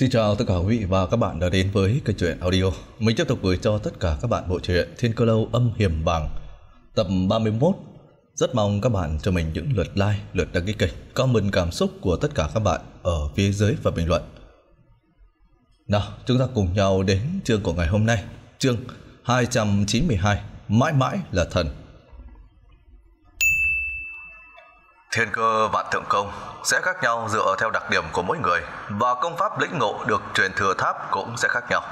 Xin chào tất cả quý vị và các bạn đã đến với kênh truyện audio. Mình tiếp tục gửi cho tất cả các bạn bộ truyện Thiên Cơ Lâu âm hiểm bảng tập 31. Rất mong các bạn cho mình những lượt like, lượt đăng ký kênh, comment cảm xúc của tất cả các bạn ở phía dưới và bình luận. Nào, chúng ta cùng nhau đến chương của ngày hôm nay, chương 292, mãi mãi là thần. Thiên cơ vạn tượng công sẽ khác nhau dựa theo đặc điểm của mỗi người và công pháp lĩnh ngộ được truyền thừa tháp cũng sẽ khác nhau.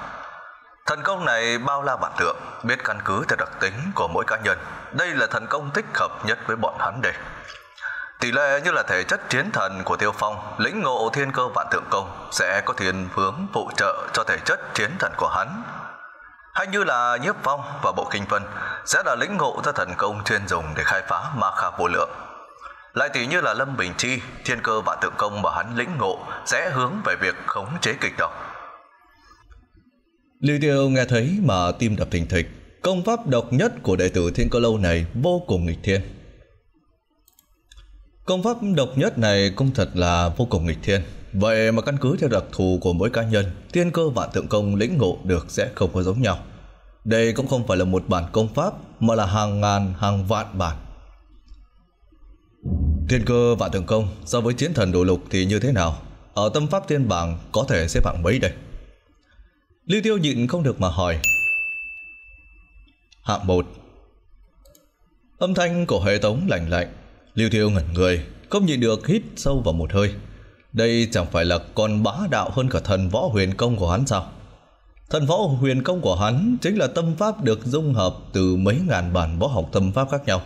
Thần công này bao la vạn tượng, biết căn cứ theo đặc tính của mỗi cá nhân. Đây là thần công thích hợp nhất với bọn hắn đây. Tỷ lệ như là thể chất chiến thần của Tiêu Phong, lĩnh ngộ thiên cơ vạn tượng công sẽ có thiên hướng phụ trợ cho thể chất chiến thần của hắn. Hay như là Nhiếp Phong và Bộ Kinh Phân sẽ là lĩnh ngộ ra thần công chuyên dùng để khai phá ma kha vô lượng lại tỷ như là Lâm Bình Chi, thiên cơ vạn tượng công mà hắn lĩnh ngộ sẽ hướng về việc khống chế kịch độc. Lưu Tiêu nghe thấy mà tim đập thình thịch, công pháp độc nhất của đệ tử Thiên Cơ Lâu này vô cùng nghịch thiên. Công pháp độc nhất này cũng thật là vô cùng nghịch thiên. Vậy mà căn cứ theo đặc thù của mỗi cá nhân, thiên cơ vạn tượng công lĩnh ngộ được sẽ không có giống nhau. Đây cũng không phải là một bản công pháp mà là hàng ngàn hàng vạn bản Thiên cơ và tường công so với chiến thần đồ lục thì như thế nào? Ở tâm pháp thiên bảng có thể xếp hạng mấy đây? Lưu Tiêu nhịn không được mà hỏi. Hạng 1 Âm thanh của hệ thống lạnh lạnh. Lưu Tiêu ngẩn người, không nhịn được hít sâu vào một hơi. Đây chẳng phải là con bá đạo hơn cả thần võ huyền công của hắn sao? Thần võ huyền công của hắn chính là tâm pháp được dung hợp từ mấy ngàn bản võ học tâm pháp khác nhau.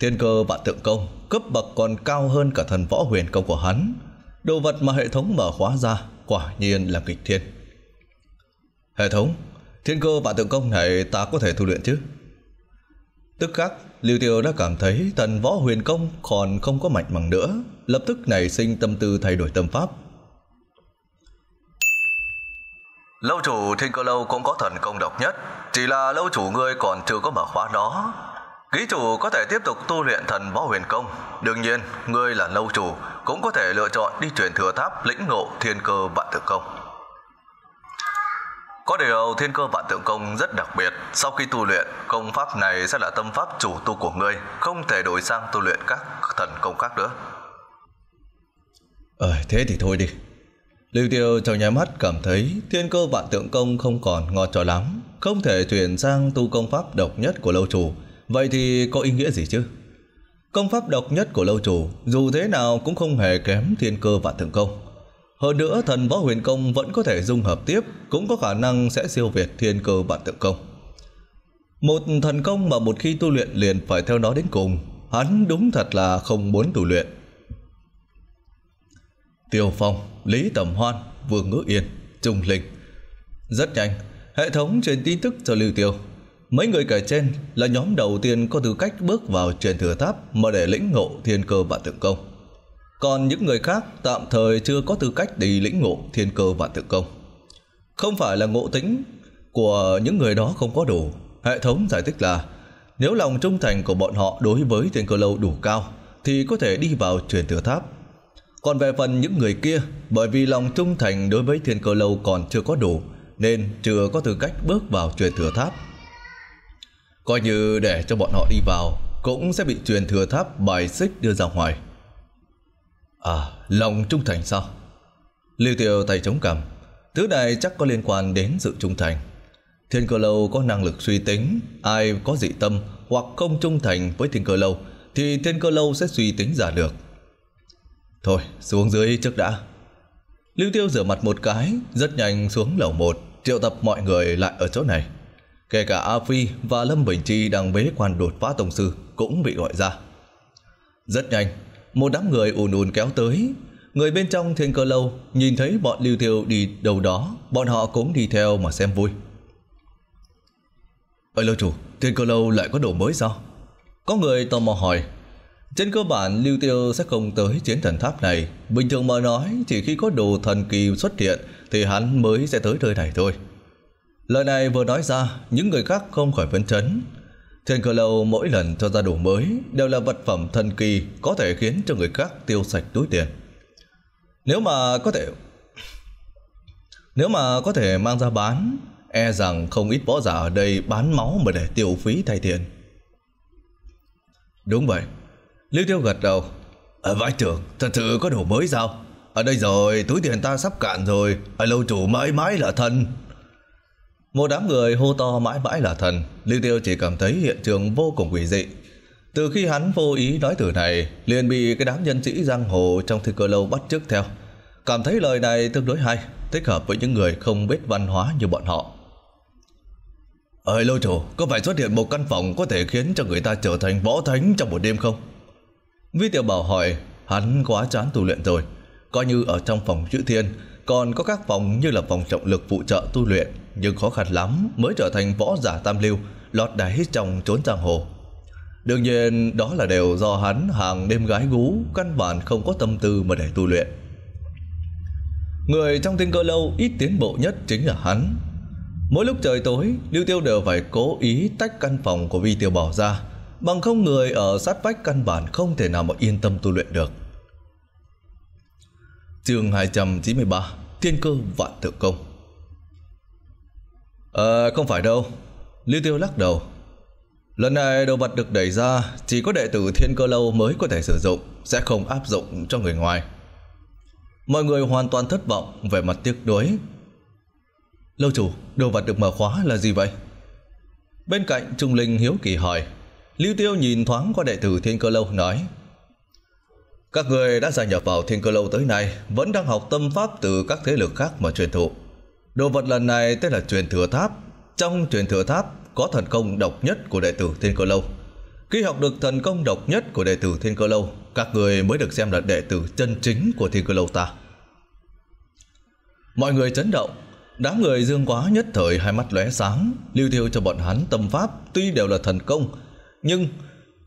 Thiên cơ vạn tượng công cấp bậc còn cao hơn cả thần võ huyền công của hắn. Đồ vật mà hệ thống mở khóa ra quả nhiên là kịch thiên. Hệ thống, thiên cơ vạn tượng công này ta có thể tu luyện chứ? Tức khắc, Lưu Tiêu đã cảm thấy thần võ huyền công còn không có mạnh bằng nữa, lập tức nảy sinh tâm tư thay đổi tâm pháp. Lâu chủ thiên cơ lâu cũng có thần công độc nhất, chỉ là lâu chủ ngươi còn chưa có mở khóa đó, Ký chủ có thể tiếp tục tu luyện thần võ huyền công. Đương nhiên, ngươi là lâu chủ, cũng có thể lựa chọn đi truyền thừa tháp lĩnh ngộ thiên cơ vạn tượng công. Có điều thiên cơ vạn tượng công rất đặc biệt, sau khi tu luyện, công pháp này sẽ là tâm pháp chủ tu của ngươi, không thể đổi sang tu luyện các thần công khác nữa. Ờ, thế thì thôi đi. Lưu Tiêu trong nháy mắt cảm thấy thiên cơ vạn tượng công không còn ngọt cho lắm, không thể chuyển sang tu công pháp độc nhất của lâu chủ, Vậy thì có ý nghĩa gì chứ? Công pháp độc nhất của lâu chủ dù thế nào cũng không hề kém thiên cơ vạn thượng công. Hơn nữa thần võ huyền công vẫn có thể dung hợp tiếp cũng có khả năng sẽ siêu việt thiên cơ vạn thượng công. Một thần công mà một khi tu luyện liền phải theo nó đến cùng, hắn đúng thật là không muốn tu luyện. Tiêu Phong, Lý Tầm Hoan, Vương Ngữ Yên, Trung Linh Rất nhanh, hệ thống truyền tin tức cho Lưu Tiêu Mấy người kể trên là nhóm đầu tiên có tư cách bước vào truyền thừa tháp mà để lĩnh ngộ thiên cơ vạn tượng công. Còn những người khác tạm thời chưa có tư cách đi lĩnh ngộ thiên cơ vạn tượng công. Không phải là ngộ tính của những người đó không có đủ. Hệ thống giải thích là nếu lòng trung thành của bọn họ đối với thiên cơ lâu đủ cao thì có thể đi vào truyền thừa tháp. Còn về phần những người kia, bởi vì lòng trung thành đối với thiên cơ lâu còn chưa có đủ nên chưa có tư cách bước vào truyền thừa tháp coi như để cho bọn họ đi vào cũng sẽ bị truyền thừa tháp bài xích đưa ra ngoài. À, lòng trung thành sao? Lưu Tiêu tay chống cằm, thứ này chắc có liên quan đến sự trung thành. Thiên cơ lâu có năng lực suy tính, ai có dị tâm hoặc không trung thành với thiên cơ lâu thì thiên cơ lâu sẽ suy tính ra được. Thôi, xuống dưới trước đã. Lưu Tiêu rửa mặt một cái, rất nhanh xuống lầu một triệu tập mọi người lại ở chỗ này. Kể cả A Phi và Lâm Bình Chi đang bế quan đột phá tổng sư cũng bị gọi ra. Rất nhanh, một đám người ùn ùn kéo tới. Người bên trong thiên cơ lâu nhìn thấy bọn Lưu Thiêu đi đâu đó, bọn họ cũng đi theo mà xem vui. Ở lâu chủ, thiên cơ lâu lại có đồ mới sao? Có người tò mò hỏi. Trên cơ bản Lưu Tiêu sẽ không tới chiến thần tháp này. Bình thường mà nói chỉ khi có đồ thần kỳ xuất hiện thì hắn mới sẽ tới nơi này thôi. Lời này vừa nói ra, những người khác không khỏi phấn chấn. Thiên cơ lâu mỗi lần cho ra đồ mới đều là vật phẩm thần kỳ có thể khiến cho người khác tiêu sạch túi tiền. Nếu mà có thể... Nếu mà có thể mang ra bán, e rằng không ít võ giả ở đây bán máu mà để tiêu phí thay tiền. Đúng vậy. Lưu Tiêu gật đầu. Ở vãi trưởng, thật sự có đồ mới sao? Ở đây rồi, túi tiền ta sắp cạn rồi, ở lâu chủ mãi mãi là thân. Một đám người hô to mãi mãi là thần, Lưu Tiêu chỉ cảm thấy hiện trường vô cùng quỷ dị. Từ khi hắn vô ý nói từ này, liền bị cái đám nhân sĩ giang hồ trong thư cơ lâu bắt trước theo. Cảm thấy lời này tương đối hay, thích hợp với những người không biết văn hóa như bọn họ. Ơi lâu chủ, có phải xuất hiện một căn phòng có thể khiến cho người ta trở thành võ thánh trong một đêm không? Vi tiểu bảo hỏi, hắn quá chán tu luyện rồi. Coi như ở trong phòng chữ thiên, còn có các phòng như là phòng trọng lực phụ trợ tu luyện nhưng khó khăn lắm mới trở thành võ giả tam lưu, lọt đáy trong trốn giang hồ. Đương nhiên đó là đều do hắn hàng đêm gái gú căn bản không có tâm tư mà để tu luyện. Người trong tiên cơ lâu ít tiến bộ nhất chính là hắn. Mỗi lúc trời tối, Lưu Tiêu đều phải cố ý tách căn phòng của Vi Tiêu bỏ ra, bằng không người ở sát vách căn bản không thể nào mà yên tâm tu luyện được. Chương ba Thiên cơ vạn tự công. Ờ, không phải đâu. Lưu Tiêu lắc đầu. Lần này đồ vật được đẩy ra chỉ có đệ tử Thiên Cơ Lâu mới có thể sử dụng, sẽ không áp dụng cho người ngoài. Mọi người hoàn toàn thất vọng về mặt tiếc nuối. Lâu chủ, đồ vật được mở khóa là gì vậy? Bên cạnh Trung Linh hiếu kỳ hỏi. Lưu Tiêu nhìn thoáng qua đệ tử Thiên Cơ Lâu nói. Các người đã gia nhập vào Thiên Cơ Lâu tới nay vẫn đang học tâm pháp từ các thế lực khác mà truyền thụ. Đồ vật lần này tên là truyền thừa tháp. Trong truyền thừa tháp có thần công độc nhất của đệ tử Thiên Cơ Lâu. Khi học được thần công độc nhất của đệ tử Thiên Cơ Lâu, các người mới được xem là đệ tử chân chính của Thiên Cơ Lâu ta. Mọi người chấn động, đám người dương quá nhất thời hai mắt lóe sáng, lưu thiêu cho bọn hắn tâm pháp tuy đều là thần công, nhưng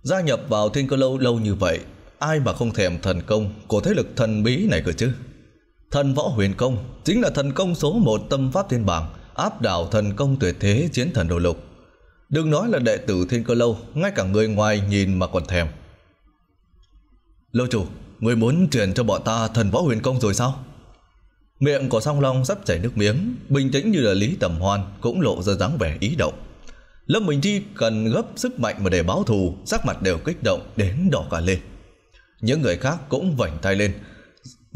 gia nhập vào Thiên Cơ Lâu lâu như vậy, ai mà không thèm thần công của thế lực thần bí này cơ chứ? Thần võ huyền công chính là thần công số 1 tâm pháp thiên bảng, áp đảo thần công tuyệt thế chiến thần đồ lục. Đừng nói là đệ tử thiên cơ lâu, ngay cả người ngoài nhìn mà còn thèm. Lâu chủ, người muốn truyền cho bọn ta thần võ huyền công rồi sao? Miệng của song long sắp chảy nước miếng, bình tĩnh như là Lý Tầm Hoan cũng lộ ra dáng vẻ ý động. Lâm Bình Thi cần gấp sức mạnh mà để báo thù, sắc mặt đều kích động đến đỏ cả lên. Những người khác cũng vảnh tay lên,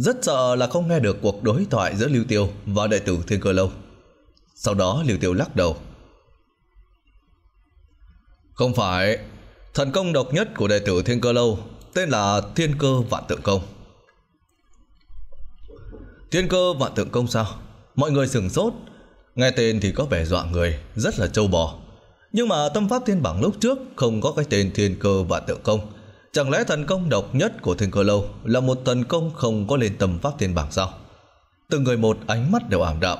rất sợ là không nghe được cuộc đối thoại giữa Lưu Tiêu và đệ tử Thiên Cơ Lâu. Sau đó Lưu Tiêu lắc đầu. Không phải, thần công độc nhất của đệ tử Thiên Cơ Lâu tên là Thiên Cơ Vạn Tượng Công. Thiên Cơ Vạn Tượng Công sao? Mọi người sửng sốt, nghe tên thì có vẻ dọa người, rất là trâu bò. Nhưng mà tâm pháp thiên bảng lúc trước không có cái tên Thiên Cơ Vạn Tượng Công Chẳng lẽ thần công độc nhất của Thiên Cơ Lâu là một thần công không có lên tầm pháp thiên bảng sao? Từng người một ánh mắt đều ảm đạm.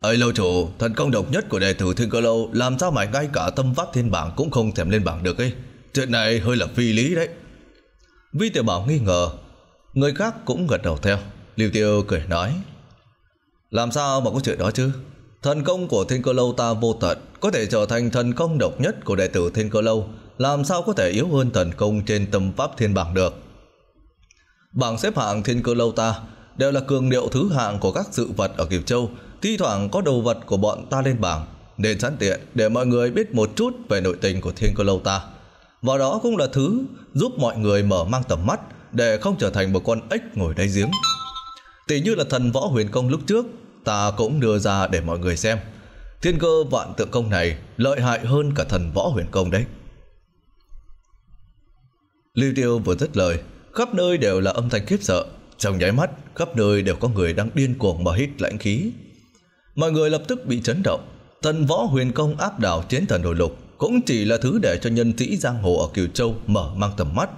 Ây lâu chủ, thần công độc nhất của đệ tử Thiên Cơ Lâu làm sao mà ngay cả tâm pháp thiên bảng cũng không thèm lên bảng được ấy. Chuyện này hơi là phi lý đấy. Vi Tiểu Bảo nghi ngờ, người khác cũng gật đầu theo. Liêu Tiêu cười nói, làm sao mà có chuyện đó chứ? Thần công của Thiên Cơ Lâu ta vô tận, có thể trở thành thần công độc nhất của đệ tử Thiên Cơ Lâu làm sao có thể yếu hơn thần công trên tâm pháp thiên bảng được. Bảng xếp hạng thiên cơ lâu ta đều là cường điệu thứ hạng của các sự vật ở Kiều Châu, thi thoảng có đầu vật của bọn ta lên bảng, nên sẵn tiện để mọi người biết một chút về nội tình của thiên cơ lâu ta. Và đó cũng là thứ giúp mọi người mở mang tầm mắt để không trở thành một con ếch ngồi đáy giếng. Tỷ như là thần võ huyền công lúc trước, ta cũng đưa ra để mọi người xem. Thiên cơ vạn tượng công này lợi hại hơn cả thần võ huyền công đấy. Lưu Tiêu vừa dứt lời, khắp nơi đều là âm thanh khiếp sợ. Trong nháy mắt, khắp nơi đều có người đang điên cuồng mà hít lãnh khí. Mọi người lập tức bị chấn động. Thần võ huyền công áp đảo chiến thần hồi lục cũng chỉ là thứ để cho nhân sĩ giang hồ ở Kiều Châu mở mang tầm mắt.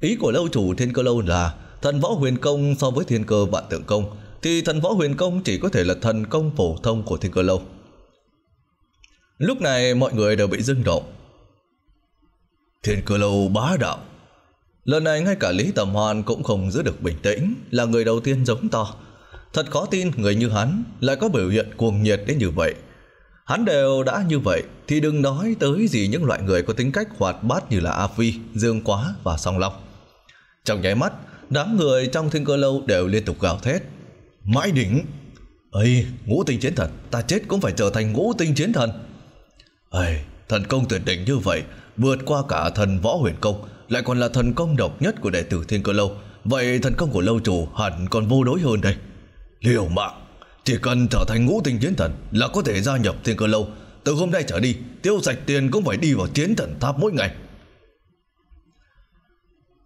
Ý của lâu chủ thiên cơ lâu là thần võ huyền công so với thiên cơ vạn tượng công thì thần võ huyền công chỉ có thể là thần công phổ thông của thiên cơ lâu. Lúc này mọi người đều bị rưng động. Thiên cơ lâu bá đạo Lần này ngay cả Lý Tầm Hoan cũng không giữ được bình tĩnh, là người đầu tiên giống to. Thật khó tin người như hắn lại có biểu hiện cuồng nhiệt đến như vậy. Hắn đều đã như vậy thì đừng nói tới gì những loại người có tính cách hoạt bát như là A Phi, Dương Quá và Song Long. Trong nháy mắt, đám người trong thiên cơ lâu đều liên tục gào thét. Mãi đỉnh! Ây, ngũ tinh chiến thần, ta chết cũng phải trở thành ngũ tinh chiến thần. Ây, thần công tuyệt đỉnh như vậy, vượt qua cả thần võ huyền công, lại còn là thần công độc nhất của đệ tử Thiên Cơ Lâu, vậy thần công của lâu chủ hẳn còn vô đối hơn đây. Liều mạng, chỉ cần trở thành ngũ tinh chiến thần là có thể gia nhập Thiên Cơ Lâu, từ hôm nay trở đi, tiêu sạch tiền cũng phải đi vào chiến thần tháp mỗi ngày.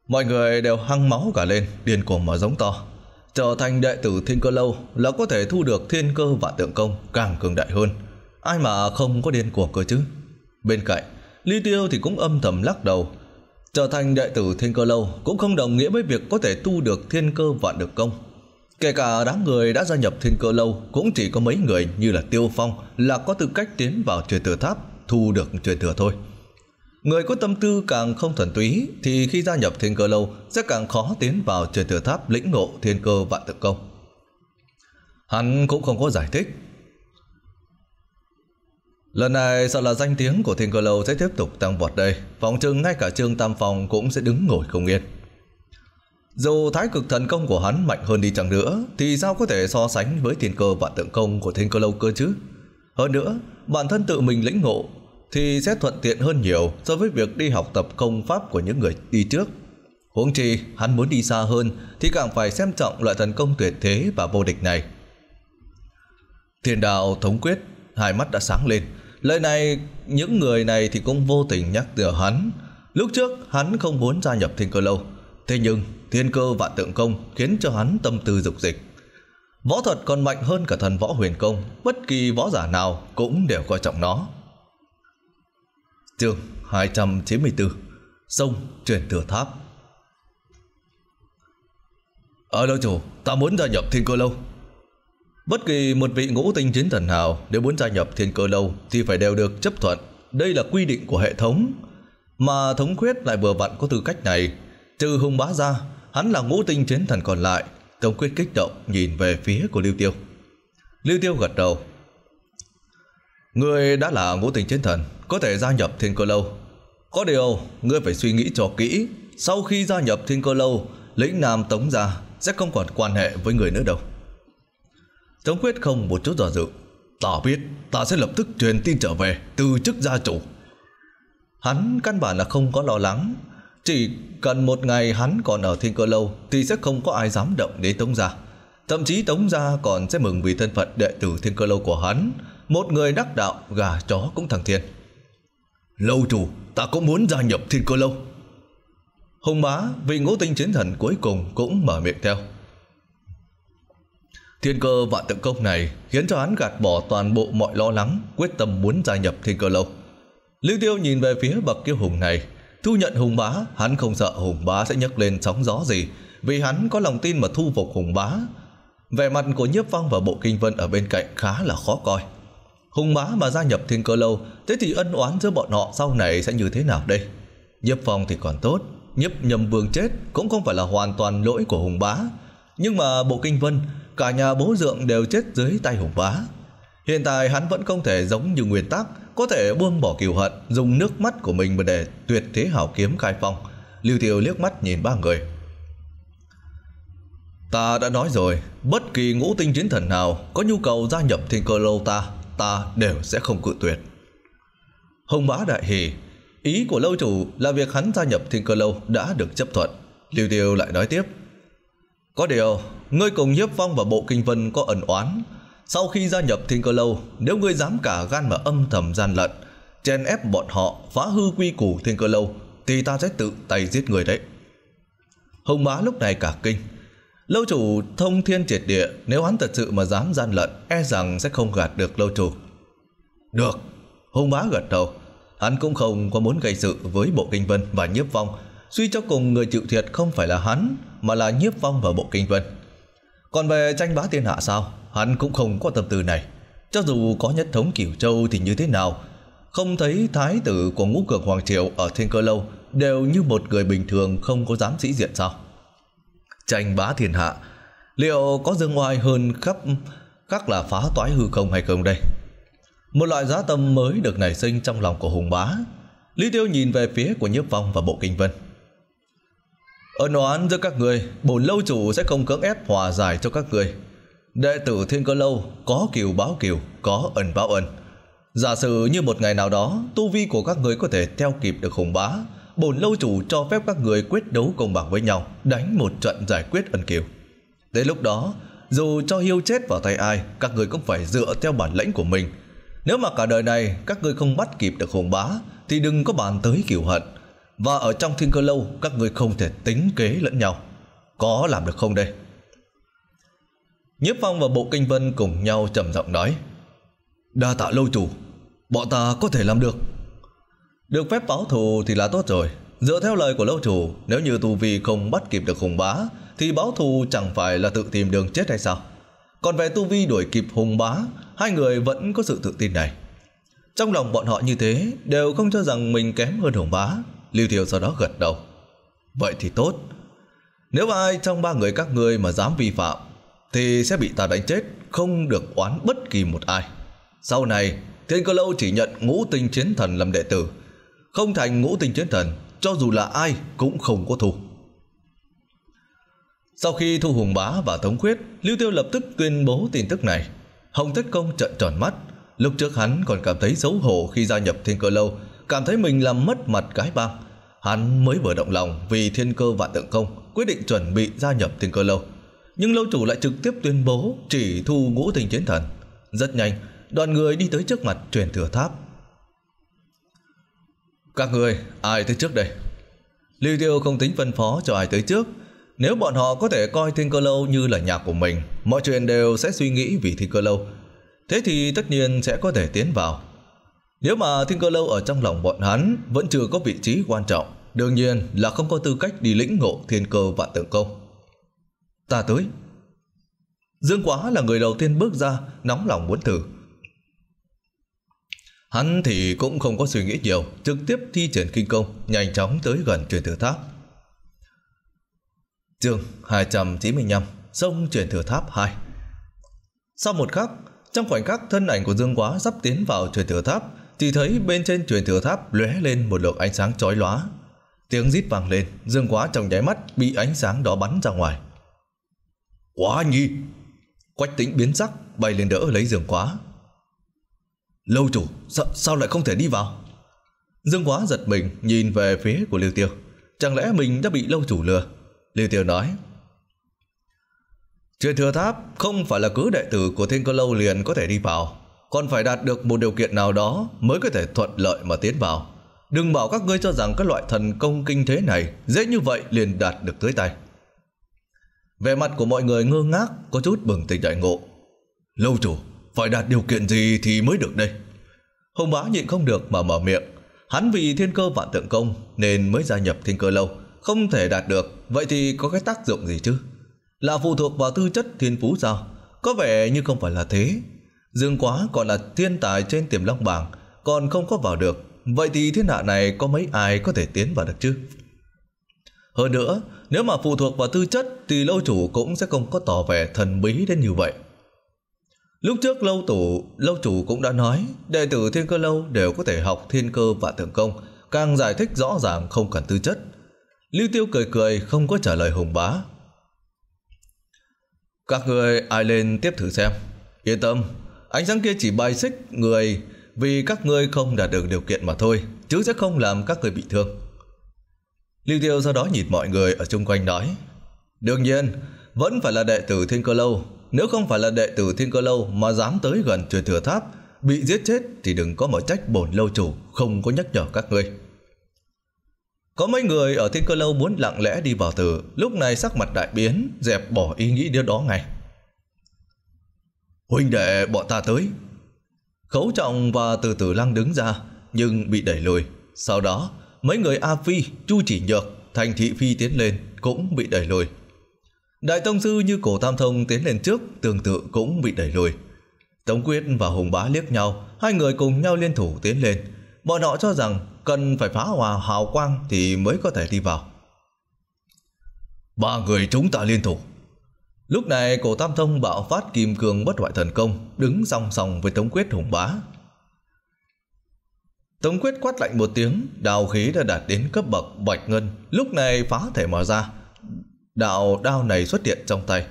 Mọi người đều hăng máu cả lên, điên cuồng mà giống to. Trở thành đệ tử Thiên Cơ Lâu là có thể thu được thiên cơ và tượng công càng cường đại hơn. Ai mà không có điên cuồng cơ chứ? Bên cạnh, Ly Tiêu thì cũng âm thầm lắc đầu, Trở thành đệ tử Thiên Cơ Lâu cũng không đồng nghĩa với việc có thể tu được thiên cơ vạn được công. Kể cả đám người đã gia nhập Thiên Cơ Lâu cũng chỉ có mấy người như là Tiêu Phong là có tư cách tiến vào truyền thừa tháp thu được truyền thừa thôi. Người có tâm tư càng không thuần túy thì khi gia nhập Thiên Cơ Lâu sẽ càng khó tiến vào truyền thừa tháp lĩnh ngộ thiên cơ vạn tự công. Hắn cũng không có giải thích Lần này sợ là danh tiếng của Thiên Cơ Lâu sẽ tiếp tục tăng vọt đây, phòng trưng ngay cả Trương Tam Phong cũng sẽ đứng ngồi không yên. Dù thái cực thần công của hắn mạnh hơn đi chẳng nữa thì sao có thể so sánh với thiên cơ vạn tượng công của Thiên Cơ Lâu cơ chứ? Hơn nữa, bản thân tự mình lĩnh ngộ thì sẽ thuận tiện hơn nhiều so với việc đi học tập công pháp của những người đi trước. Huống chi, hắn muốn đi xa hơn thì càng phải xem trọng loại thần công tuyệt thế và vô địch này. Thiên đạo thống quyết, hai mắt đã sáng lên, Lời này, những người này thì cũng vô tình nhắc nhở hắn. Lúc trước, hắn không muốn gia nhập Thiên Cơ Lâu. Thế nhưng, thiên cơ vạn tượng công khiến cho hắn tâm tư dục dịch. Võ thuật còn mạnh hơn cả thần võ huyền công, bất kỳ võ giả nào cũng đều coi trọng nó. Chương 294 Sông truyền thừa tháp Ở à, lâu chủ, ta muốn gia nhập thiên cơ lâu Bất kỳ một vị ngũ tinh chiến thần nào nếu muốn gia nhập thiên cơ lâu thì phải đều được chấp thuận. Đây là quy định của hệ thống. Mà thống khuyết lại vừa vặn có tư cách này. Trừ hung bá ra, hắn là ngũ tinh chiến thần còn lại. Thống khuyết kích động nhìn về phía của Lưu Tiêu. Lưu Tiêu gật đầu. Người đã là ngũ tinh chiến thần, có thể gia nhập thiên cơ lâu. Có điều, ngươi phải suy nghĩ cho kỹ. Sau khi gia nhập thiên cơ lâu, lĩnh nam tống gia sẽ không còn quan hệ với người nữa đâu. Tống Quyết không một chút do dự. Ta biết, ta sẽ lập tức truyền tin trở về, từ chức gia chủ. Hắn căn bản là không có lo lắng. Chỉ cần một ngày hắn còn ở thiên cơ lâu thì sẽ không có ai dám động đến Tống Gia. Thậm chí Tống Gia còn sẽ mừng vì thân phận đệ tử thiên cơ lâu của hắn. Một người đắc đạo, gà chó cũng thằng thiên. Lâu chủ, ta cũng muốn gia nhập thiên cơ lâu. Hùng bá, vị ngũ tinh chiến thần cuối cùng cũng mở miệng theo. Thiên cơ vạn tượng công này khiến cho hắn gạt bỏ toàn bộ mọi lo lắng, quyết tâm muốn gia nhập thiên cơ lâu. Lưu Tiêu nhìn về phía bậc kiêu hùng này, thu nhận hùng bá, hắn không sợ hùng bá sẽ nhấc lên sóng gió gì, vì hắn có lòng tin mà thu phục hùng bá. Vẻ mặt của Nhiếp Phong và Bộ Kinh Vân ở bên cạnh khá là khó coi. Hùng bá mà gia nhập thiên cơ lâu, thế thì ân oán giữa bọn họ sau này sẽ như thế nào đây? Nhiếp Phong thì còn tốt, Nhiếp Nhầm Vương chết cũng không phải là hoàn toàn lỗi của hùng bá, nhưng mà bộ kinh vân, cả nhà bố dượng đều chết dưới tay hùng bá. Hiện tại hắn vẫn không thể giống như nguyên tắc, có thể buông bỏ kiều hận, dùng nước mắt của mình mà để tuyệt thế hảo kiếm khai phong. Lưu Tiêu liếc mắt nhìn ba người. Ta đã nói rồi, bất kỳ ngũ tinh chiến thần nào có nhu cầu gia nhập thiên cơ lâu ta, ta đều sẽ không cự tuyệt. hùng bá đại hỉ, ý của lâu chủ là việc hắn gia nhập thiên cơ lâu đã được chấp thuận. Lưu Tiêu lại nói tiếp. Có điều, ngươi cùng Nhiếp Phong và Bộ Kinh Vân có ẩn oán. Sau khi gia nhập Thiên Cơ Lâu, nếu ngươi dám cả gan mà âm thầm gian lận, chèn ép bọn họ phá hư quy củ Thiên Cơ Lâu, thì ta sẽ tự tay giết người đấy. Hồng Bá lúc này cả kinh. Lâu chủ thông thiên triệt địa, nếu hắn thật sự mà dám gian lận, e rằng sẽ không gạt được lâu chủ. Được, Hồng Bá gật đầu. Hắn cũng không có muốn gây sự với Bộ Kinh Vân và Nhiếp Phong, Suy cho cùng người chịu thiệt không phải là hắn mà là nhiếp phong và bộ kinh vân. Còn về tranh bá thiên hạ sao, hắn cũng không có tâm tư này. Cho dù có nhất thống cửu châu thì như thế nào, không thấy thái tử của ngũ cường Hoàng Triều ở Thiên Cơ Lâu đều như một người bình thường không có dám sĩ diện sao? Tranh bá thiên hạ, liệu có dương ngoài hơn khắp các là phá toái hư không hay không đây? Một loại giá tâm mới được nảy sinh trong lòng của Hùng Bá. Lý Tiêu nhìn về phía của Nhiếp Phong và Bộ Kinh Vân. Ơn oán giữa các người, bổn lâu chủ sẽ không cưỡng ép hòa giải cho các người. Đệ tử Thiên Cơ Lâu có kiều báo kiều, có ẩn báo ẩn. Giả sử như một ngày nào đó, tu vi của các người có thể theo kịp được hùng bá, bổn lâu chủ cho phép các người quyết đấu công bằng với nhau, đánh một trận giải quyết ẩn kiều. Đến lúc đó, dù cho hiêu chết vào tay ai, các người cũng phải dựa theo bản lĩnh của mình. Nếu mà cả đời này các người không bắt kịp được hùng bá, thì đừng có bàn tới kiều hận. Và ở trong thiên cơ lâu các ngươi không thể tính kế lẫn nhau. Có làm được không đây? Nhiếp Phong và Bộ Kinh Vân cùng nhau trầm giọng nói. Đa tạ lâu chủ, bọn ta có thể làm được. Được phép báo thù thì là tốt rồi. Dựa theo lời của lâu chủ, nếu như tu vi không bắt kịp được hùng bá, thì báo thù chẳng phải là tự tìm đường chết hay sao? Còn về tu vi đuổi kịp hùng bá, hai người vẫn có sự tự tin này. Trong lòng bọn họ như thế, đều không cho rằng mình kém hơn hùng bá. Lưu Thiệu sau đó gật đầu. Vậy thì tốt. Nếu ai trong ba người các ngươi mà dám vi phạm thì sẽ bị ta đánh chết, không được oán bất kỳ một ai. Sau này, Thiên Cơ Lâu chỉ nhận ngũ tinh chiến thần làm đệ tử. Không thành ngũ tinh chiến thần, cho dù là ai cũng không có thù. Sau khi thu hùng bá và thống khuyết, Lưu Tiêu lập tức tuyên bố tin tức này. Hồng Thất Công trợn tròn mắt, lúc trước hắn còn cảm thấy xấu hổ khi gia nhập Thiên Cơ Lâu, cảm thấy mình làm mất mặt cái bang. Hắn mới vừa động lòng vì thiên cơ vạn tượng công quyết định chuẩn bị gia nhập thiên cơ lâu. Nhưng lâu chủ lại trực tiếp tuyên bố chỉ thu ngũ tình chiến thần. Rất nhanh, đoàn người đi tới trước mặt truyền thừa tháp. Các người, ai tới trước đây? Lưu Tiêu không tính phân phó cho ai tới trước. Nếu bọn họ có thể coi Thiên Cơ Lâu như là nhà của mình, mọi chuyện đều sẽ suy nghĩ vì Thiên Cơ Lâu. Thế thì tất nhiên sẽ có thể tiến vào. Nếu mà Thiên Cơ Lâu ở trong lòng bọn hắn vẫn chưa có vị trí quan trọng, đương nhiên là không có tư cách đi lĩnh ngộ thiên cơ vạn tượng công. Ta tới. Dương Quá là người đầu tiên bước ra, nóng lòng muốn thử. Hắn thì cũng không có suy nghĩ nhiều, trực tiếp thi triển kinh công, nhanh chóng tới gần truyền thừa tháp. Chương 295, sông truyền thừa tháp 2. Sau một khắc, trong khoảnh khắc thân ảnh của Dương Quá sắp tiến vào truyền thừa tháp, thì thấy bên trên truyền thừa tháp lóe lên một lượng ánh sáng chói lóa. Tiếng rít vang lên, Dương Quá trong nháy mắt bị ánh sáng đó bắn ra ngoài. Quá nhi! Quách tính biến sắc, bay lên đỡ lấy Dương Quá. Lâu chủ, sao, sao lại không thể đi vào? Dương Quá giật mình nhìn về phía của Liêu Tiêu. Chẳng lẽ mình đã bị lâu chủ lừa? Liêu Tiêu nói. Truyền thừa tháp không phải là cứ đệ tử của Thiên Cơ Lâu liền có thể đi vào còn phải đạt được một điều kiện nào đó mới có thể thuận lợi mà tiến vào. Đừng bảo các ngươi cho rằng các loại thần công kinh thế này dễ như vậy liền đạt được tới tay. Vẻ mặt của mọi người ngơ ngác, có chút bừng tỉnh đại ngộ. Lâu chủ, phải đạt điều kiện gì thì mới được đây? Hồng bá nhịn không được mà mở miệng. Hắn vì thiên cơ vạn tượng công nên mới gia nhập thiên cơ lâu, không thể đạt được, vậy thì có cái tác dụng gì chứ? Là phụ thuộc vào tư chất thiên phú sao? Có vẻ như không phải là thế, Dương quá còn là thiên tài trên tiềm long bảng, còn không có vào được. Vậy thì thiên hạ này có mấy ai có thể tiến vào được chứ? Hơn nữa, nếu mà phụ thuộc vào tư chất thì lâu chủ cũng sẽ không có tỏ vẻ thần bí đến như vậy. Lúc trước lâu tủ, lâu chủ cũng đã nói, đệ tử thiên cơ lâu đều có thể học thiên cơ và thượng công, càng giải thích rõ ràng không cần tư chất. Lưu Tiêu cười cười không có trả lời Hùng Bá. Các người ai lên tiếp thử xem. Yên tâm, Ánh sáng kia chỉ bài xích người vì các ngươi không đạt được điều kiện mà thôi, chứ sẽ không làm các người bị thương. Lưu Tiêu sau đó nhìn mọi người ở chung quanh nói, đương nhiên, vẫn phải là đệ tử Thiên Cơ Lâu, nếu không phải là đệ tử Thiên Cơ Lâu mà dám tới gần truyền thừa tháp, bị giết chết thì đừng có mở trách bổn lâu chủ không có nhắc nhở các ngươi. Có mấy người ở Thiên Cơ Lâu muốn lặng lẽ đi vào từ, lúc này sắc mặt đại biến, dẹp bỏ ý nghĩ điều đó ngay. Huynh đệ bọn ta tới. Khấu trọng và từ từ lăng đứng ra, nhưng bị đẩy lùi. Sau đó, mấy người A Phi, Chu Chỉ Nhược, Thành Thị Phi tiến lên cũng bị đẩy lùi. Đại Tông Sư như cổ Tam Thông tiến lên trước, tương tự cũng bị đẩy lùi. Tống Quyết và Hùng Bá liếc nhau, hai người cùng nhau liên thủ tiến lên. Bọn họ cho rằng cần phải phá hòa hào quang thì mới có thể đi vào. Ba người chúng ta liên thủ Lúc này cổ Tam Thông bạo phát kim cường bất hoại thần công, đứng song song với Tống Quyết hùng bá. Tống Quyết quát lạnh một tiếng, đào khí đã đạt đến cấp bậc bạch ngân, lúc này phá thể mở ra. Đạo đao này xuất hiện trong tay.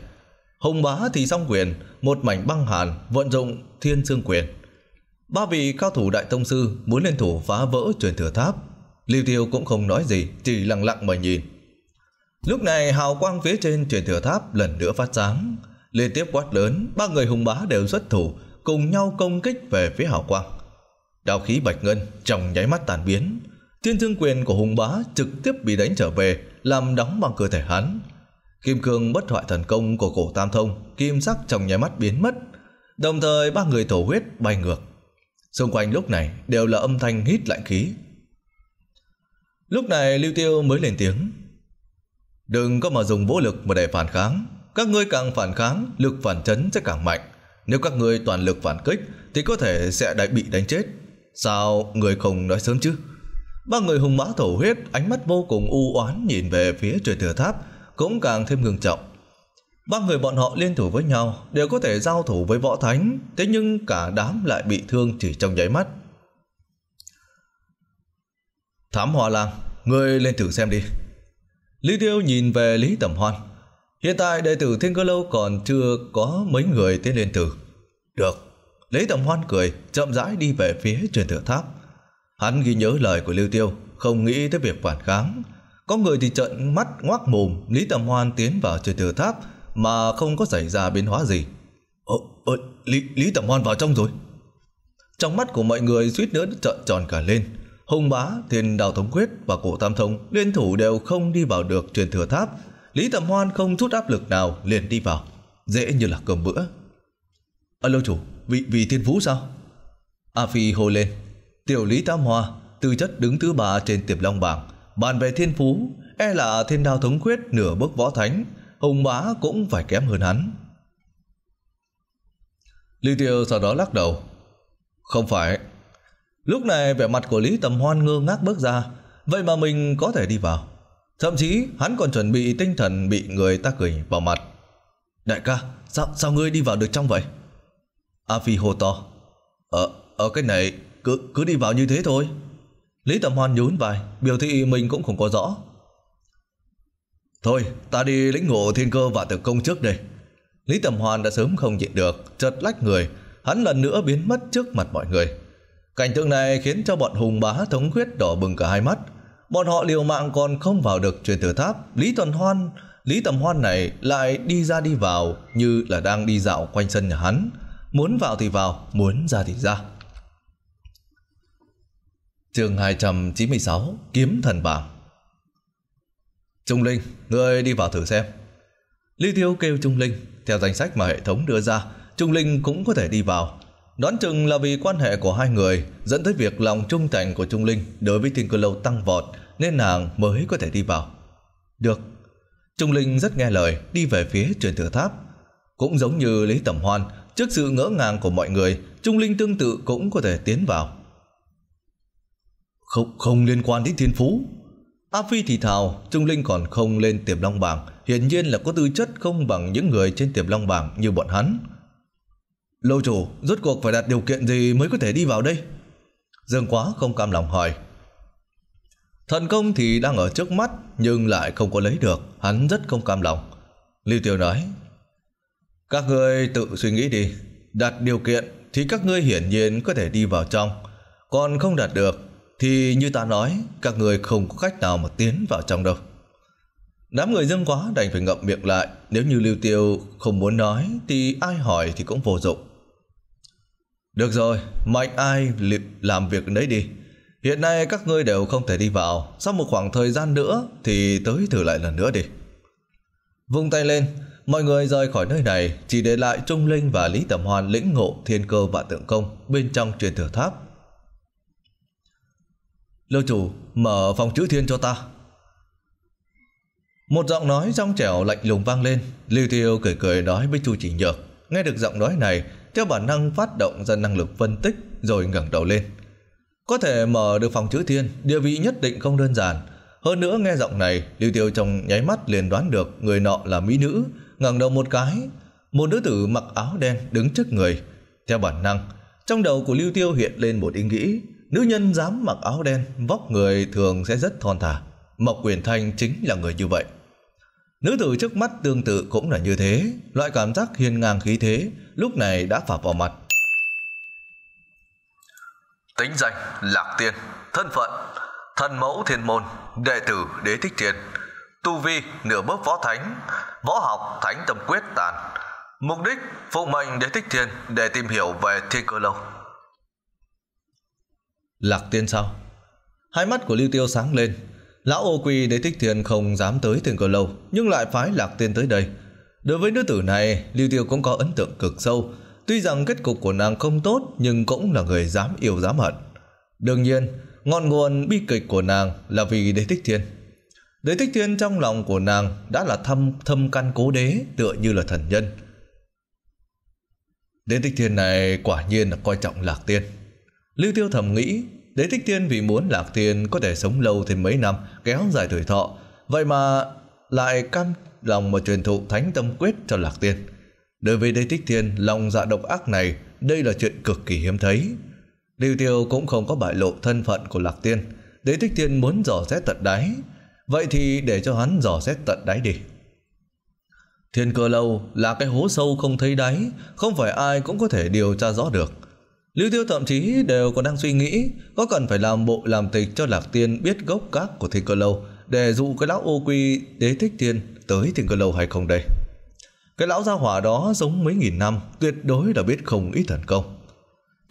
Hùng bá thì song quyền, một mảnh băng hàn, vận dụng thiên dương quyền. Ba vị cao thủ đại tông sư muốn lên thủ phá vỡ truyền thừa tháp. liêu Tiêu cũng không nói gì, chỉ lặng lặng mà nhìn. Lúc này hào quang phía trên truyền thừa tháp lần nữa phát sáng. Liên tiếp quát lớn, ba người hùng bá đều xuất thủ, cùng nhau công kích về phía hào quang. Đạo khí bạch ngân trong nháy mắt tàn biến. Thiên thương quyền của hùng bá trực tiếp bị đánh trở về, làm đóng bằng cơ thể hắn. Kim cương bất hoại thần công của cổ tam thông, kim sắc trong nháy mắt biến mất. Đồng thời ba người thổ huyết bay ngược. Xung quanh lúc này đều là âm thanh hít lạnh khí. Lúc này Lưu Tiêu mới lên tiếng. Đừng có mà dùng vũ lực mà để phản kháng. Các ngươi càng phản kháng, lực phản chấn sẽ càng mạnh. Nếu các ngươi toàn lực phản kích thì có thể sẽ đại bị đánh chết. Sao người không nói sớm chứ? Ba người hùng mã thổ huyết, ánh mắt vô cùng u oán nhìn về phía trời thừa tháp, cũng càng thêm ngừng trọng. Ba người bọn họ liên thủ với nhau đều có thể giao thủ với võ thánh, thế nhưng cả đám lại bị thương chỉ trong nháy mắt. Thám hòa làng, ngươi lên thử xem đi. Lý Tiêu nhìn về Lý Tầm Hoan. Hiện tại đệ tử Thiên Cơ Lâu còn chưa có mấy người tiến lên từ. Được. Lý Tầm Hoan cười, chậm rãi đi về phía truyền thừa tháp. Hắn ghi nhớ lời của Lưu Tiêu, không nghĩ tới việc phản kháng. Có người thì trợn mắt ngoác mồm, Lý Tầm Hoan tiến vào truyền thừa tháp mà không có xảy ra biến hóa gì. Ồ, ồ, Lý, Lý Tầm Hoan vào trong rồi. Trong mắt của mọi người suýt nữa trợn tròn cả lên. Hùng Bá, Thiên Đào Thống Quyết và Cổ Tam Thông liên thủ đều không đi vào được truyền thừa tháp. Lý Tầm Hoan không chút áp lực nào liền đi vào. Dễ như là cơm bữa. Alo chủ, vị vị thiên phú sao? A Phi hô lên. Tiểu Lý Tam Hoa, tư chất đứng thứ ba trên tiệp long bảng. Bàn về thiên phú, e là thiên đao thống quyết nửa bước võ thánh. Hùng bá cũng phải kém hơn hắn. Lý Tiêu sau đó lắc đầu. Không phải, Lúc này vẻ mặt của Lý Tầm Hoan ngơ ngác bước ra, vậy mà mình có thể đi vào. Thậm chí hắn còn chuẩn bị tinh thần bị người ta cười vào mặt. Đại ca, sao, sao ngươi đi vào được trong vậy? A Phi hô to. Ờ, ở ờ, cái này, cứ, cứ đi vào như thế thôi. Lý Tầm Hoan nhún vai, biểu thị mình cũng không có rõ. Thôi, ta đi lĩnh ngộ thiên cơ và tự công trước đây. Lý Tầm Hoan đã sớm không nhịn được, chợt lách người, hắn lần nữa biến mất trước mặt mọi người. Cảnh tượng này khiến cho bọn hùng bá thống quyết đỏ bừng cả hai mắt. Bọn họ liều mạng còn không vào được truyền thừa tháp. Lý tuần Hoan, Lý Tầm Hoan này lại đi ra đi vào như là đang đi dạo quanh sân nhà hắn. Muốn vào thì vào, muốn ra thì ra. Trường 296 Kiếm Thần Bảng Trung Linh, ngươi đi vào thử xem. Lý Thiếu kêu Trung Linh, theo danh sách mà hệ thống đưa ra, Trung Linh cũng có thể đi vào. Đoán chừng là vì quan hệ của hai người dẫn tới việc lòng trung thành của Trung Linh đối với Thiên Cơ Lâu tăng vọt nên nàng mới có thể đi vào. Được. Trung Linh rất nghe lời đi về phía truyền thừa tháp. Cũng giống như Lý Tầm Hoan, trước sự ngỡ ngàng của mọi người, Trung Linh tương tự cũng có thể tiến vào. Không, không liên quan đến thiên phú. A Phi thì thào, Trung Linh còn không lên tiềm long bảng, hiển nhiên là có tư chất không bằng những người trên tiềm long bảng như bọn hắn. Lâu chủ, rốt cuộc phải đặt điều kiện gì mới có thể đi vào đây? Dương Quá không cam lòng hỏi. Thần công thì đang ở trước mắt nhưng lại không có lấy được, hắn rất không cam lòng. Lưu Tiêu nói, các ngươi tự suy nghĩ đi, đặt điều kiện thì các ngươi hiển nhiên có thể đi vào trong, còn không đạt được thì như ta nói, các ngươi không có cách nào mà tiến vào trong đâu. Đám người Dương quá đành phải ngậm miệng lại, nếu như Lưu Tiêu không muốn nói thì ai hỏi thì cũng vô dụng. Được rồi, mạnh ai làm việc đấy đi. Hiện nay các ngươi đều không thể đi vào, sau một khoảng thời gian nữa thì tới thử lại lần nữa đi. Vung tay lên, mọi người rời khỏi nơi này, chỉ để lại Trung Linh và Lý Tầm Hoàn lĩnh ngộ thiên cơ và tượng công bên trong truyền thừa tháp. Lưu chủ, mở phòng chữ thiên cho ta. Một giọng nói trong trẻo lạnh lùng vang lên, Lưu Thiêu cười cười nói với Chu Chỉ Nhược. Nghe được giọng nói này, theo bản năng phát động ra năng lực phân tích rồi ngẩng đầu lên. Có thể mở được phòng chữ thiên, địa vị nhất định không đơn giản. Hơn nữa nghe giọng này, Lưu Tiêu trong nháy mắt liền đoán được người nọ là mỹ nữ, ngẩng đầu một cái, một nữ tử mặc áo đen đứng trước người. Theo bản năng, trong đầu của Lưu Tiêu hiện lên một ý nghĩ, nữ nhân dám mặc áo đen, vóc người thường sẽ rất thon thả. Mộc Quyền Thanh chính là người như vậy. Nữ tử trước mắt tương tự cũng là như thế, loại cảm giác hiên ngang khí thế lúc này đã phả vào mặt. Tính danh Lạc Tiên, thân phận Thần mẫu thiên môn, đệ tử Đế Thích Thiên, tu vi nửa bước võ thánh, võ học thánh tâm quyết tàn. Mục đích phụ mệnh Đế Thích Thiên để tìm hiểu về Thiên Cơ Lâu. Lạc Tiên sao? Hai mắt của Lưu Tiêu sáng lên, Lão ô quy đế thích thiên không dám tới tiền cờ lâu, nhưng lại phái lạc tiên tới đây. Đối với nữ tử này, Lưu Tiêu cũng có ấn tượng cực sâu. Tuy rằng kết cục của nàng không tốt, nhưng cũng là người dám yêu dám hận. Đương nhiên, ngọn nguồn bi kịch của nàng là vì đế thích thiên. Đế thích thiên trong lòng của nàng đã là thâm thâm căn cố đế tựa như là thần nhân. Đế thích thiên này quả nhiên là coi trọng lạc tiên. Lưu Tiêu thầm nghĩ Đế thích tiên vì muốn lạc tiên có thể sống lâu thêm mấy năm, kéo dài tuổi thọ. Vậy mà lại cam lòng mà truyền thụ thánh tâm quyết cho lạc tiên. Đối với đế thích tiên, lòng dạ độc ác này, đây là chuyện cực kỳ hiếm thấy. Lưu tiêu cũng không có bại lộ thân phận của lạc tiên. Đế thích tiên muốn dò xét tận đáy. Vậy thì để cho hắn dò xét tận đáy đi. Thiên cơ lâu là cái hố sâu không thấy đáy, không phải ai cũng có thể điều tra rõ được. Lưu Tiêu thậm chí đều còn đang suy nghĩ có cần phải làm bộ làm tịch cho Lạc Tiên biết gốc gác của Thiên Cơ Lâu để dụ cái lão ô quy đế thích thiên tới Thiên Cơ Lâu hay không đây. Cái lão gia hỏa đó sống mấy nghìn năm tuyệt đối là biết không ít thần công.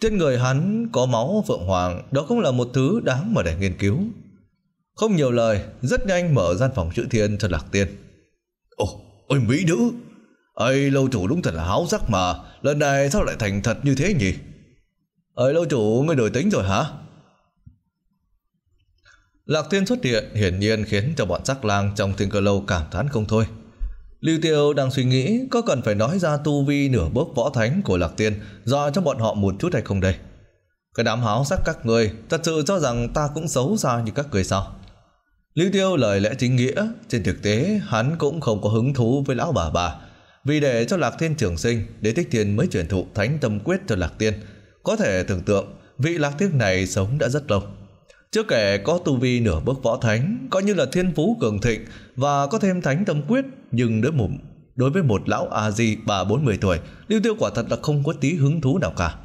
Trên người hắn có máu phượng hoàng đó cũng là một thứ đáng mà để nghiên cứu. Không nhiều lời, rất nhanh mở gian phòng chữ thiên cho Lạc Tiên. Ồ, ôi mỹ nữ! ấy lâu chủ đúng thật là háo sắc mà, lần này sao lại thành thật như thế nhỉ? Ấy lâu chủ người đổi tính rồi hả? Lạc Thiên xuất hiện hiển nhiên khiến cho bọn sắc lang trong thiên cơ lâu cảm thán không thôi. Lưu Tiêu đang suy nghĩ có cần phải nói ra tu vi nửa bước võ thánh của Lạc Thiên, dọa cho bọn họ một chút hay không đây. Cái đám háo sắc các người thật sự cho rằng ta cũng xấu xa như các người sao? Lưu Tiêu lời lẽ chính nghĩa, trên thực tế hắn cũng không có hứng thú với lão bà bà. Vì để cho Lạc Thiên trưởng sinh, Đế Thích Thiên mới chuyển thụ thánh tâm quyết cho Lạc Thiên. Có thể tưởng tượng, vị lạc tiếc này sống đã rất lâu. Chưa kể có tu vi nửa bước võ thánh, coi như là thiên phú cường thịnh và có thêm thánh tâm quyết, nhưng đối một đối với một lão a di bà 40 tuổi, Lưu Tiêu quả thật là không có tí hứng thú nào cả.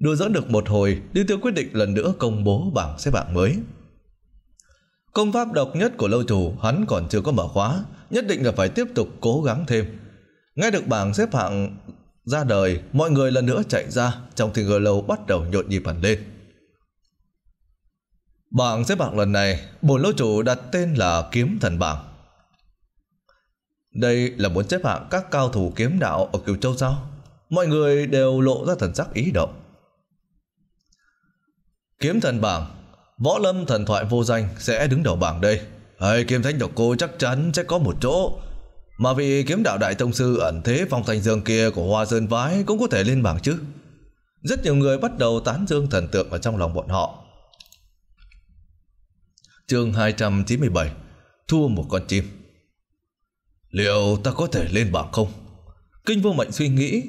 Đùa dẫn được một hồi, Lưu Tiêu quyết định lần nữa công bố bảng xếp hạng mới. Công pháp độc nhất của lâu chủ hắn còn chưa có mở khóa, nhất định là phải tiếp tục cố gắng thêm. Nghe được bảng xếp hạng ra đời, mọi người lần nữa chạy ra, trong thì người lâu bắt đầu nhộn nhịp hẳn lên. Bảng xếp bảng lần này, bồn lô chủ đặt tên là Kiếm Thần Bảng. Đây là muốn xếp hạng các cao thủ kiếm đạo ở Kiều Châu sao? Mọi người đều lộ ra thần sắc ý động. Kiếm Thần Bảng, võ lâm thần thoại vô danh sẽ đứng đầu bảng đây. Hey, kiếm Thánh Độc Cô chắc chắn sẽ có một chỗ mà vì kiếm đạo đại tông sư ẩn thế phong thành dương kia của Hoa Sơn Vái cũng có thể lên bảng chứ. Rất nhiều người bắt đầu tán dương thần tượng ở trong lòng bọn họ. Chương 297 Thua một con chim Liệu ta có thể lên bảng không? Kinh vô mệnh suy nghĩ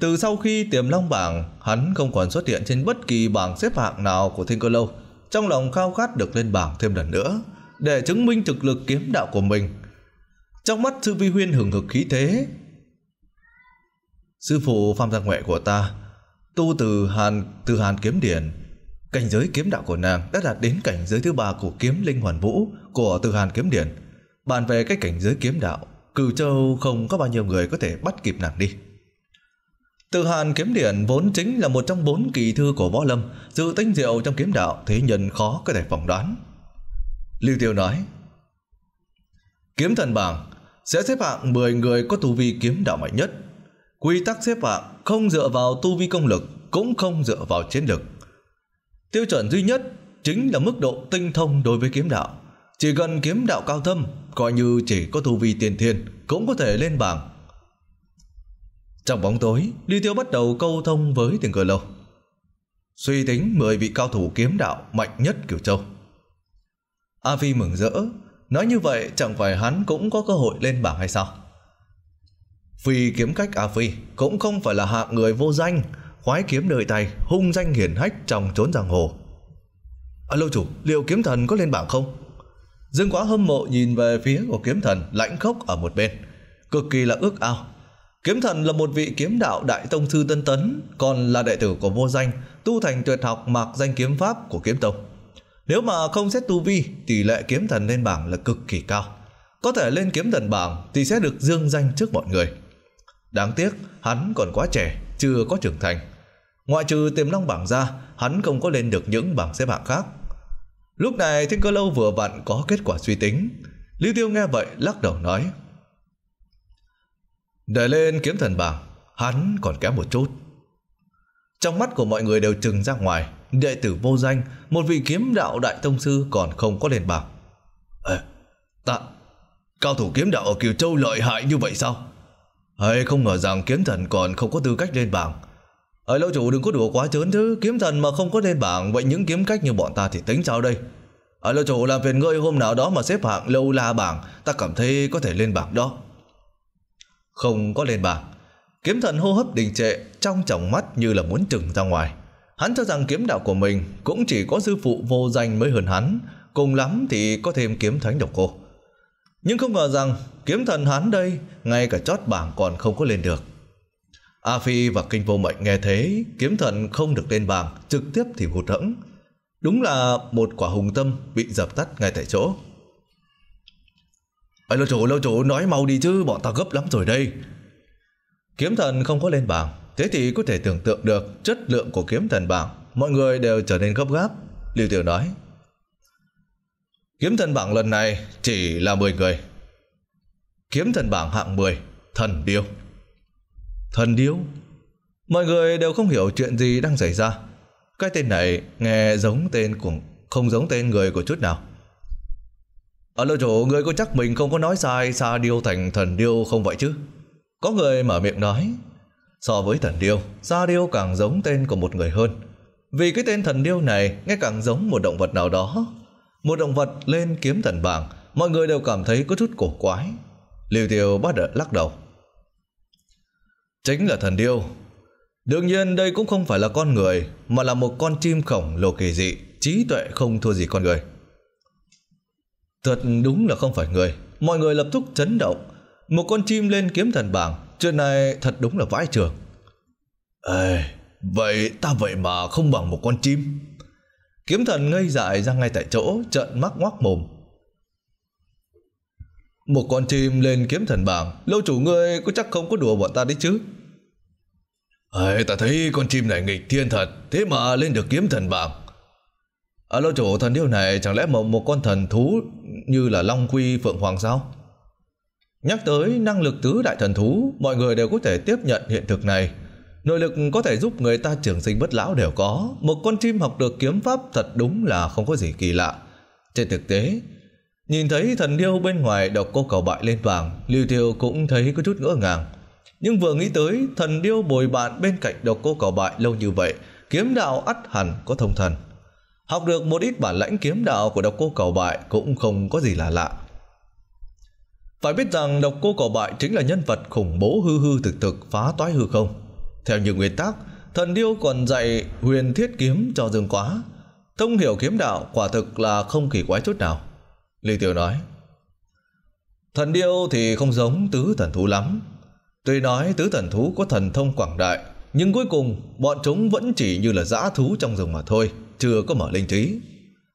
Từ sau khi tiềm long bảng Hắn không còn xuất hiện trên bất kỳ bảng xếp hạng nào của Thiên Cơ Lâu Trong lòng khao khát được lên bảng thêm lần nữa Để chứng minh thực lực kiếm đạo của mình trong mắt Sư Vi Huyên hưởng hực khí thế. Sư phụ Phạm Gia Ngoại của ta, tu từ Hàn từ Hàn kiếm điển, cảnh giới kiếm đạo của nàng đã đạt đến cảnh giới thứ ba của kiếm linh hoàn vũ của từ Hàn kiếm điển. Bàn về cái cảnh giới kiếm đạo, Cửu Châu không có bao nhiêu người có thể bắt kịp nàng đi. Từ Hàn kiếm điển vốn chính là một trong bốn kỳ thư của võ lâm, sự tinh diệu trong kiếm đạo thế nhân khó có thể phỏng đoán. Lưu Tiêu nói, Kiếm thần bảng sẽ xếp hạng 10 người có tu vi kiếm đạo mạnh nhất. Quy tắc xếp hạng không dựa vào tu vi công lực, cũng không dựa vào chiến lực. Tiêu chuẩn duy nhất chính là mức độ tinh thông đối với kiếm đạo. Chỉ cần kiếm đạo cao thâm, coi như chỉ có tu vi tiền thiên, cũng có thể lên bảng. Trong bóng tối, Ly Tiêu bắt đầu câu thông với tiền cờ lâu. Suy tính 10 vị cao thủ kiếm đạo mạnh nhất kiểu Châu. A Phi mừng rỡ, Nói như vậy chẳng phải hắn cũng có cơ hội lên bảng hay sao? Phi kiếm cách A Phi cũng không phải là hạng người vô danh, khoái kiếm đời tay, hung danh hiển hách trong trốn giang hồ. alo chủ, liệu kiếm thần có lên bảng không? Dương quá hâm mộ nhìn về phía của kiếm thần lãnh khốc ở một bên, cực kỳ là ước ao. Kiếm thần là một vị kiếm đạo đại tông sư tân tấn, còn là đệ tử của vô danh, tu thành tuyệt học mặc danh kiếm pháp của kiếm tông. Nếu mà không xét tu vi, tỷ lệ kiếm thần lên bảng là cực kỳ cao. Có thể lên kiếm thần bảng thì sẽ được dương danh trước mọi người. Đáng tiếc, hắn còn quá trẻ, chưa có trưởng thành. Ngoại trừ tiềm long bảng ra, hắn không có lên được những bảng xếp hạng khác. Lúc này thiên cơ lâu vừa vặn có kết quả suy tính. Lưu Tiêu nghe vậy lắc đầu nói. Để lên kiếm thần bảng, hắn còn kém một chút. Trong mắt của mọi người đều trừng ra ngoài, đệ tử vô danh, một vị kiếm đạo đại tông sư còn không có lên bảo. Ê, ta, cao thủ kiếm đạo ở Kiều Châu lợi hại như vậy sao? Hay không ngờ rằng kiếm thần còn không có tư cách lên bảng. Ở lão chủ đừng có đùa quá chớn chứ, kiếm thần mà không có lên bảng, vậy những kiếm cách như bọn ta thì tính sao đây? Ở lão chủ làm phiền ngươi hôm nào đó mà xếp hạng lâu la bảng, ta cảm thấy có thể lên bảng đó. Không có lên bảng, kiếm thần hô hấp đình trệ, trong tròng mắt như là muốn trừng ra ngoài. Hắn cho rằng kiếm đạo của mình cũng chỉ có sư phụ vô danh mới hơn hắn, cùng lắm thì có thêm kiếm thánh độc cô. Nhưng không ngờ rằng kiếm thần hắn đây ngay cả chót bảng còn không có lên được. A Phi và Kinh Vô Mệnh nghe thế, kiếm thần không được lên bảng, trực tiếp thì hụt hẫng. Đúng là một quả hùng tâm bị dập tắt ngay tại chỗ. Ê, lâu chủ, lâu chủ, nói mau đi chứ, bọn ta gấp lắm rồi đây. Kiếm thần không có lên bảng, Thế thì có thể tưởng tượng được chất lượng của kiếm thần bảng. Mọi người đều trở nên gấp gáp. Lưu Tiểu nói. Kiếm thần bảng lần này chỉ là mười người. Kiếm thần bảng hạng mười thần điêu. Thần điêu? Mọi người đều không hiểu chuyện gì đang xảy ra. Cái tên này nghe giống tên của không giống tên người của chút nào. Ở lô chủ người có chắc mình không có nói sai xa điêu thành thần điêu không vậy chứ? Có người mở miệng nói. So với thần điêu, gia Điêu càng giống tên của một người hơn. Vì cái tên thần điêu này nghe càng giống một động vật nào đó. Một động vật lên kiếm thần bảng, mọi người đều cảm thấy có chút cổ quái. Liêu Tiêu bắt đầu lắc đầu. Chính là thần điêu. Đương nhiên đây cũng không phải là con người, mà là một con chim khổng lồ kỳ dị, trí tuệ không thua gì con người. Thật đúng là không phải người, mọi người lập tức chấn động. Một con chim lên kiếm thần bảng Chuyện này thật đúng là vãi trường. Ê, vậy ta vậy mà không bằng một con chim. Kiếm thần ngây dại ra ngay tại chỗ, trợn mắt ngoác mồm. Một con chim lên kiếm thần bảng, lâu chủ ngươi có chắc không có đùa bọn ta đấy chứ? Ê, ta thấy con chim này nghịch thiên thật, thế mà lên được kiếm thần bảng. À, lâu chủ thần điêu này chẳng lẽ một, một con thần thú như là Long Quy Phượng Hoàng sao? Nhắc tới năng lực tứ đại thần thú, mọi người đều có thể tiếp nhận hiện thực này. Nội lực có thể giúp người ta trường sinh bất lão đều có, một con chim học được kiếm pháp thật đúng là không có gì kỳ lạ. Trên thực tế, nhìn thấy thần điêu bên ngoài đọc cô cầu bại lên vàng, Lưu Tiêu cũng thấy có chút ngỡ ngàng. Nhưng vừa nghĩ tới thần điêu bồi bạn bên cạnh độc cô cầu bại lâu như vậy, kiếm đạo ắt hẳn có thông thần. Học được một ít bản lãnh kiếm đạo của độc cô cầu bại cũng không có gì là lạ. Phải biết rằng độc cô cỏ bại chính là nhân vật khủng bố hư hư thực thực phá toái hư không. Theo như nguyên tắc, thần điêu còn dạy huyền thiết kiếm cho dương quá. Thông hiểu kiếm đạo quả thực là không kỳ quái chút nào. Lý tiểu nói, Thần điêu thì không giống tứ thần thú lắm. Tuy nói tứ thần thú có thần thông quảng đại, nhưng cuối cùng bọn chúng vẫn chỉ như là dã thú trong rừng mà thôi, chưa có mở linh trí.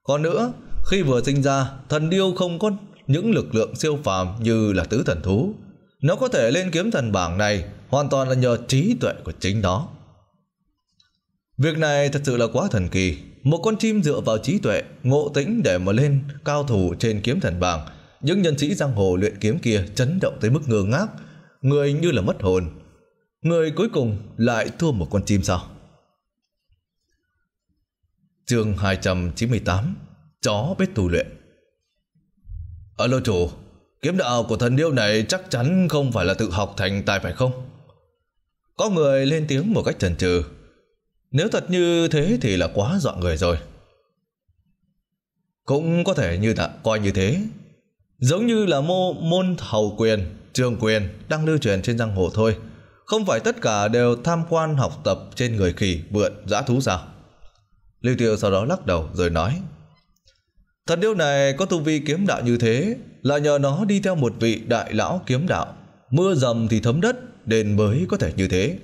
Còn nữa, khi vừa sinh ra, thần điêu không có những lực lượng siêu phàm như là tứ thần thú. Nó có thể lên kiếm thần bảng này hoàn toàn là nhờ trí tuệ của chính nó. Việc này thật sự là quá thần kỳ. Một con chim dựa vào trí tuệ, ngộ tĩnh để mà lên cao thủ trên kiếm thần bảng. Những nhân sĩ giang hồ luyện kiếm kia chấn động tới mức ngơ ngác, người như là mất hồn. Người cuối cùng lại thua một con chim sao? Chương 298 Chó biết tù luyện ở lô chủ, kiếm đạo của thần điêu này chắc chắn không phải là tự học thành tài phải không? Có người lên tiếng một cách chần trừ. Nếu thật như thế thì là quá dọn người rồi. Cũng có thể như tạ coi như thế. Giống như là mô, môn hầu quyền, trường quyền đang lưu truyền trên giang hồ thôi. Không phải tất cả đều tham quan học tập trên người khỉ, vượn, dã thú sao? Lưu Tiêu sau đó lắc đầu rồi nói. Thần điêu này có tu vi kiếm đạo như thế là nhờ nó đi theo một vị đại lão kiếm đạo. Mưa dầm thì thấm đất, đền mới có thể như thế.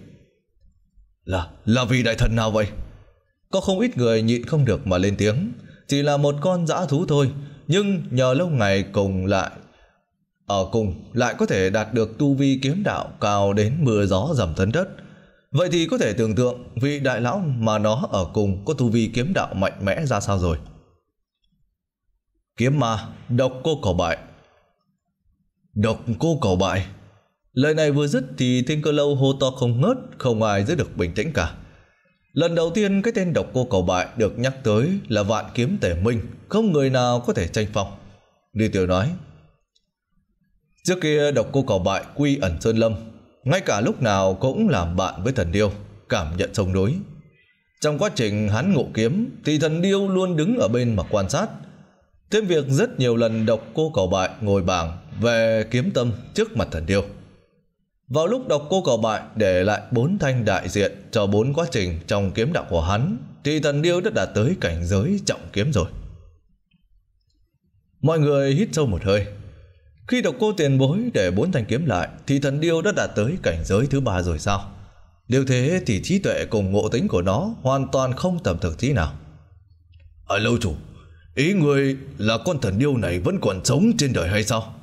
Là, là vị đại thần nào vậy? Có không ít người nhịn không được mà lên tiếng. Chỉ là một con dã thú thôi, nhưng nhờ lâu ngày cùng lại ở ờ, cùng lại có thể đạt được tu vi kiếm đạo cao đến mưa gió dầm thấm đất. Vậy thì có thể tưởng tượng vị đại lão mà nó ở cùng có tu vi kiếm đạo mạnh mẽ ra sao rồi. Kiếm ma, độc cô cầu bại. Độc cô cầu bại. Lời này vừa dứt thì thiên cơ lâu hô to không ngớt, không ai giữ được bình tĩnh cả. Lần đầu tiên cái tên độc cô cầu bại được nhắc tới là vạn kiếm tề minh, không người nào có thể tranh phong. Đi tiểu nói. Trước kia độc cô cầu bại quy ẩn Sơn Lâm, ngay cả lúc nào cũng làm bạn với thần điêu, cảm nhận chống đối. Trong quá trình hắn ngộ kiếm thì thần điêu luôn đứng ở bên mà quan sát, Thêm việc rất nhiều lần đọc cô cầu bại ngồi bảng về kiếm tâm trước mặt thần điêu. Vào lúc đọc cô cầu bại để lại bốn thanh đại diện cho bốn quá trình trong kiếm đạo của hắn, thì thần điêu đã đạt tới cảnh giới trọng kiếm rồi. Mọi người hít sâu một hơi. Khi đọc cô tiền bối để bốn thanh kiếm lại, thì thần điêu đã đạt tới cảnh giới thứ ba rồi sao? Điều thế thì trí tuệ cùng ngộ tính của nó hoàn toàn không tầm thường tí nào. Ở lâu chủ, Ý người là con thần điêu này vẫn còn sống trên đời hay sao?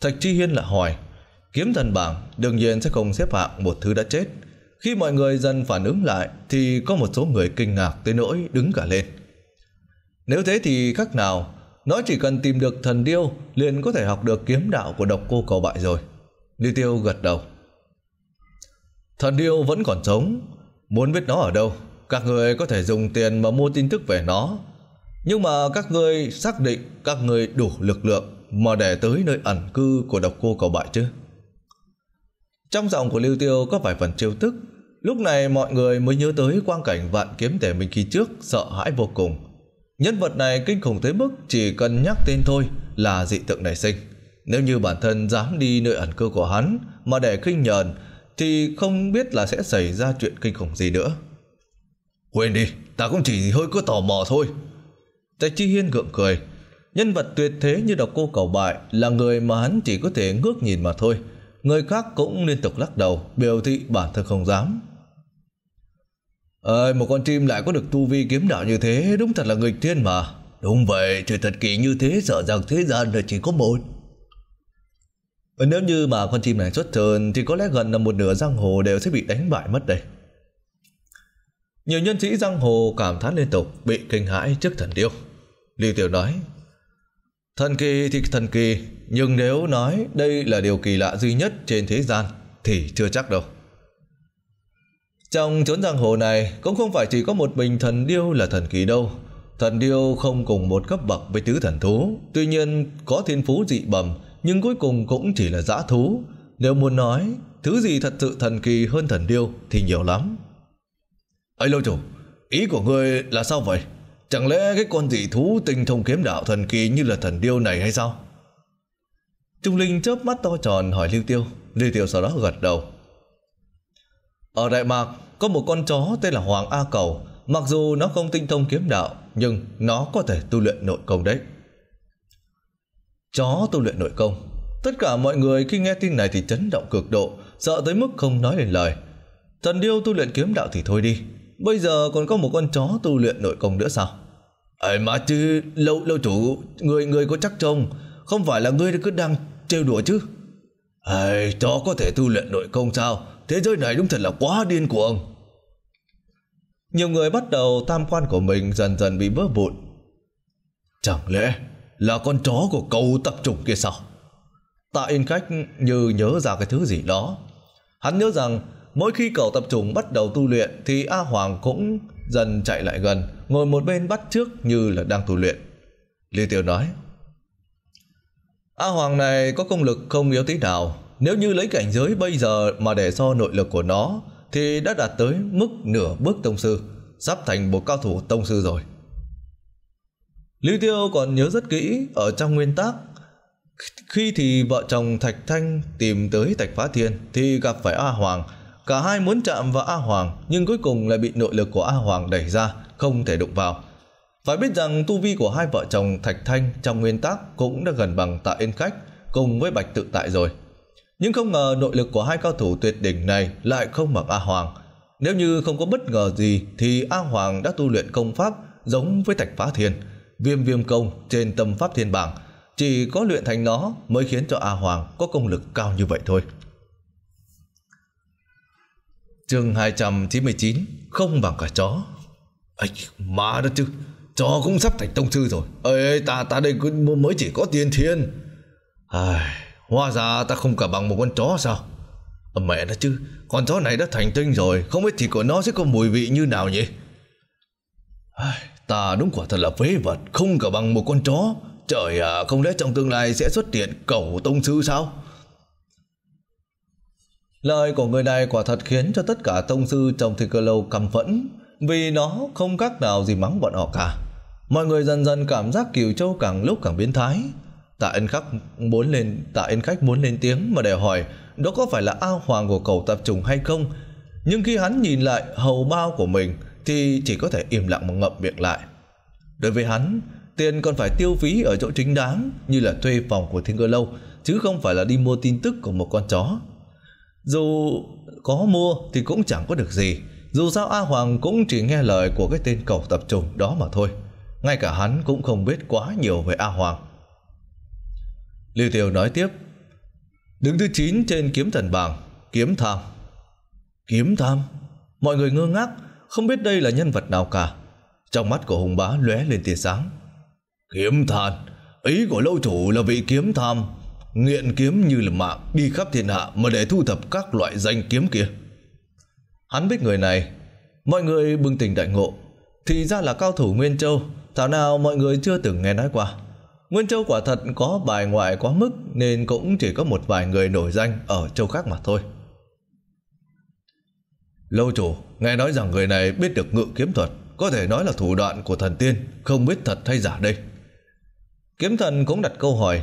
Thạch Chi Hiên lại hỏi, kiếm thần bảng đương nhiên sẽ không xếp hạng một thứ đã chết. Khi mọi người dần phản ứng lại thì có một số người kinh ngạc tới nỗi đứng cả lên. Nếu thế thì khác nào, nó chỉ cần tìm được thần điêu liền có thể học được kiếm đạo của độc cô cầu bại rồi. Lưu Tiêu gật đầu. Thần điêu vẫn còn sống, muốn biết nó ở đâu, các người có thể dùng tiền mà mua tin tức về nó nhưng mà các ngươi xác định các ngươi đủ lực lượng mà để tới nơi ẩn cư của độc cô cầu bại chứ? Trong giọng của Lưu Tiêu có vài phần trêu tức. Lúc này mọi người mới nhớ tới quang cảnh vạn kiếm tể mình khi trước sợ hãi vô cùng. Nhân vật này kinh khủng tới mức chỉ cần nhắc tên thôi là dị tượng nảy sinh. Nếu như bản thân dám đi nơi ẩn cư của hắn mà để kinh nhờn thì không biết là sẽ xảy ra chuyện kinh khủng gì nữa. Quên đi, ta cũng chỉ hơi cứ tò mò thôi. Tề Chi Hiên gượng cười. Nhân vật tuyệt thế như độc cô cầu bại là người mà hắn chỉ có thể ngước nhìn mà thôi. Người khác cũng liên tục lắc đầu, biểu thị bản thân không dám. Ơi, một con chim lại có được tu vi kiếm đạo như thế, đúng thật là nghịch thiên mà. Đúng vậy, trời thật kỳ như thế, sợ rằng thế gian là chỉ có một. Ờ, nếu như mà con chim này xuất trần thì có lẽ gần là một nửa giang hồ đều sẽ bị đánh bại mất đây. Nhiều nhân sĩ giang hồ cảm thán liên tục bị kinh hãi trước thần điêu. Lưu Tiểu nói, Thần kỳ thì thần kỳ, nhưng nếu nói đây là điều kỳ lạ duy nhất trên thế gian thì chưa chắc đâu. Trong chốn giang hồ này cũng không phải chỉ có một mình thần điêu là thần kỳ đâu. Thần điêu không cùng một cấp bậc với tứ thần thú, tuy nhiên có thiên phú dị bẩm nhưng cuối cùng cũng chỉ là dã thú. Nếu muốn nói thứ gì thật sự thần kỳ hơn thần điêu thì nhiều lắm. Ấy lâu chủ, ý của ngươi là sao vậy? Chẳng lẽ cái con dị thú tinh thông kiếm đạo thần kỳ như là thần điêu này hay sao? Trung Linh chớp mắt to tròn hỏi Lưu Tiêu. Lưu Tiêu sau đó gật đầu. Ở Đại Mạc có một con chó tên là Hoàng A Cầu. Mặc dù nó không tinh thông kiếm đạo nhưng nó có thể tu luyện nội công đấy. Chó tu luyện nội công. Tất cả mọi người khi nghe tin này thì chấn động cực độ, sợ tới mức không nói lên lời. Thần điêu tu luyện kiếm đạo thì thôi đi, bây giờ còn có một con chó tu luyện nội công nữa sao? Ấy mà chứ lâu lâu chủ Người người có chắc chồng Không phải là ngươi cứ đang trêu đùa chứ Ấy chó có thể tu luyện nội công sao Thế giới này đúng thật là quá điên cuồng Nhiều người bắt đầu tam quan của mình dần dần bị vỡ vụn Chẳng lẽ là con chó của cầu tập trùng kia sao Tạ Yên Khách như nhớ ra cái thứ gì đó Hắn nhớ rằng mỗi khi cầu tập trùng bắt đầu tu luyện thì A Hoàng cũng dần chạy lại gần, ngồi một bên bắt trước như là đang tu luyện. lưu Tiêu nói, A Hoàng này có công lực không yếu tí nào, nếu như lấy cảnh giới bây giờ mà để so nội lực của nó thì đã đạt tới mức nửa bước tông sư, sắp thành một cao thủ tông sư rồi. lưu Tiêu còn nhớ rất kỹ ở trong nguyên tác khi thì vợ chồng Thạch Thanh tìm tới Thạch Phá Thiên thì gặp phải A Hoàng Cả hai muốn chạm vào A Hoàng nhưng cuối cùng lại bị nội lực của A Hoàng đẩy ra, không thể đụng vào. Phải biết rằng tu vi của hai vợ chồng Thạch Thanh trong nguyên tắc cũng đã gần bằng Tạ Yên Khách cùng với Bạch Tự Tại rồi. Nhưng không ngờ nội lực của hai cao thủ tuyệt đỉnh này lại không bằng A Hoàng. Nếu như không có bất ngờ gì thì A Hoàng đã tu luyện công pháp giống với Thạch Phá Thiên, viêm viêm công trên tâm pháp thiên bảng. Chỉ có luyện thành nó mới khiến cho A Hoàng có công lực cao như vậy thôi. Chương 299 Không bằng cả chó Ây má đó chứ Chó cũng sắp thành tông sư rồi Ê ta ta đây mới chỉ có tiền thiên Ai, Hóa ra ta không cả bằng một con chó sao ờ, Mẹ nó chứ Con chó này đã thành tinh rồi Không biết thịt của nó sẽ có mùi vị như nào nhỉ Ai, Ta đúng quả thật là phế vật Không cả bằng một con chó Trời à, không lẽ trong tương lai sẽ xuất hiện cẩu tông sư sao Lời của người này quả thật khiến cho tất cả tông sư trong thi cơ lâu căm phẫn, vì nó không khác nào gì mắng bọn họ cả. Mọi người dần dần cảm giác Kiều Châu càng lúc càng biến thái. Tạ Ân Khắc muốn lên, Tạ Ân Khách muốn lên tiếng mà để hỏi đó có phải là ao hoàng của cầu tập trùng hay không. Nhưng khi hắn nhìn lại hầu bao của mình thì chỉ có thể im lặng mà ngậm miệng lại. Đối với hắn, tiền còn phải tiêu phí ở chỗ chính đáng như là thuê phòng của Thiên Cơ Lâu chứ không phải là đi mua tin tức của một con chó. Dù có mua thì cũng chẳng có được gì, dù sao A Hoàng cũng chỉ nghe lời của cái tên cầu tập trung đó mà thôi. Ngay cả hắn cũng không biết quá nhiều về A Hoàng. Lưu Tiêu nói tiếp, đứng thứ 9 trên kiếm thần bảng, kiếm tham. Kiếm tham? Mọi người ngơ ngác, không biết đây là nhân vật nào cả. Trong mắt của Hùng Bá lóe lên tia sáng. Kiếm thần, ý của lâu chủ là vị kiếm tham Nghiện kiếm như là mạng Đi khắp thiên hạ mà để thu thập các loại danh kiếm kia Hắn biết người này Mọi người bừng tỉnh đại ngộ Thì ra là cao thủ Nguyên Châu Thảo nào mọi người chưa từng nghe nói qua Nguyên Châu quả thật có bài ngoại quá mức Nên cũng chỉ có một vài người nổi danh Ở châu khác mà thôi Lâu chủ Nghe nói rằng người này biết được ngự kiếm thuật Có thể nói là thủ đoạn của thần tiên Không biết thật hay giả đây Kiếm thần cũng đặt câu hỏi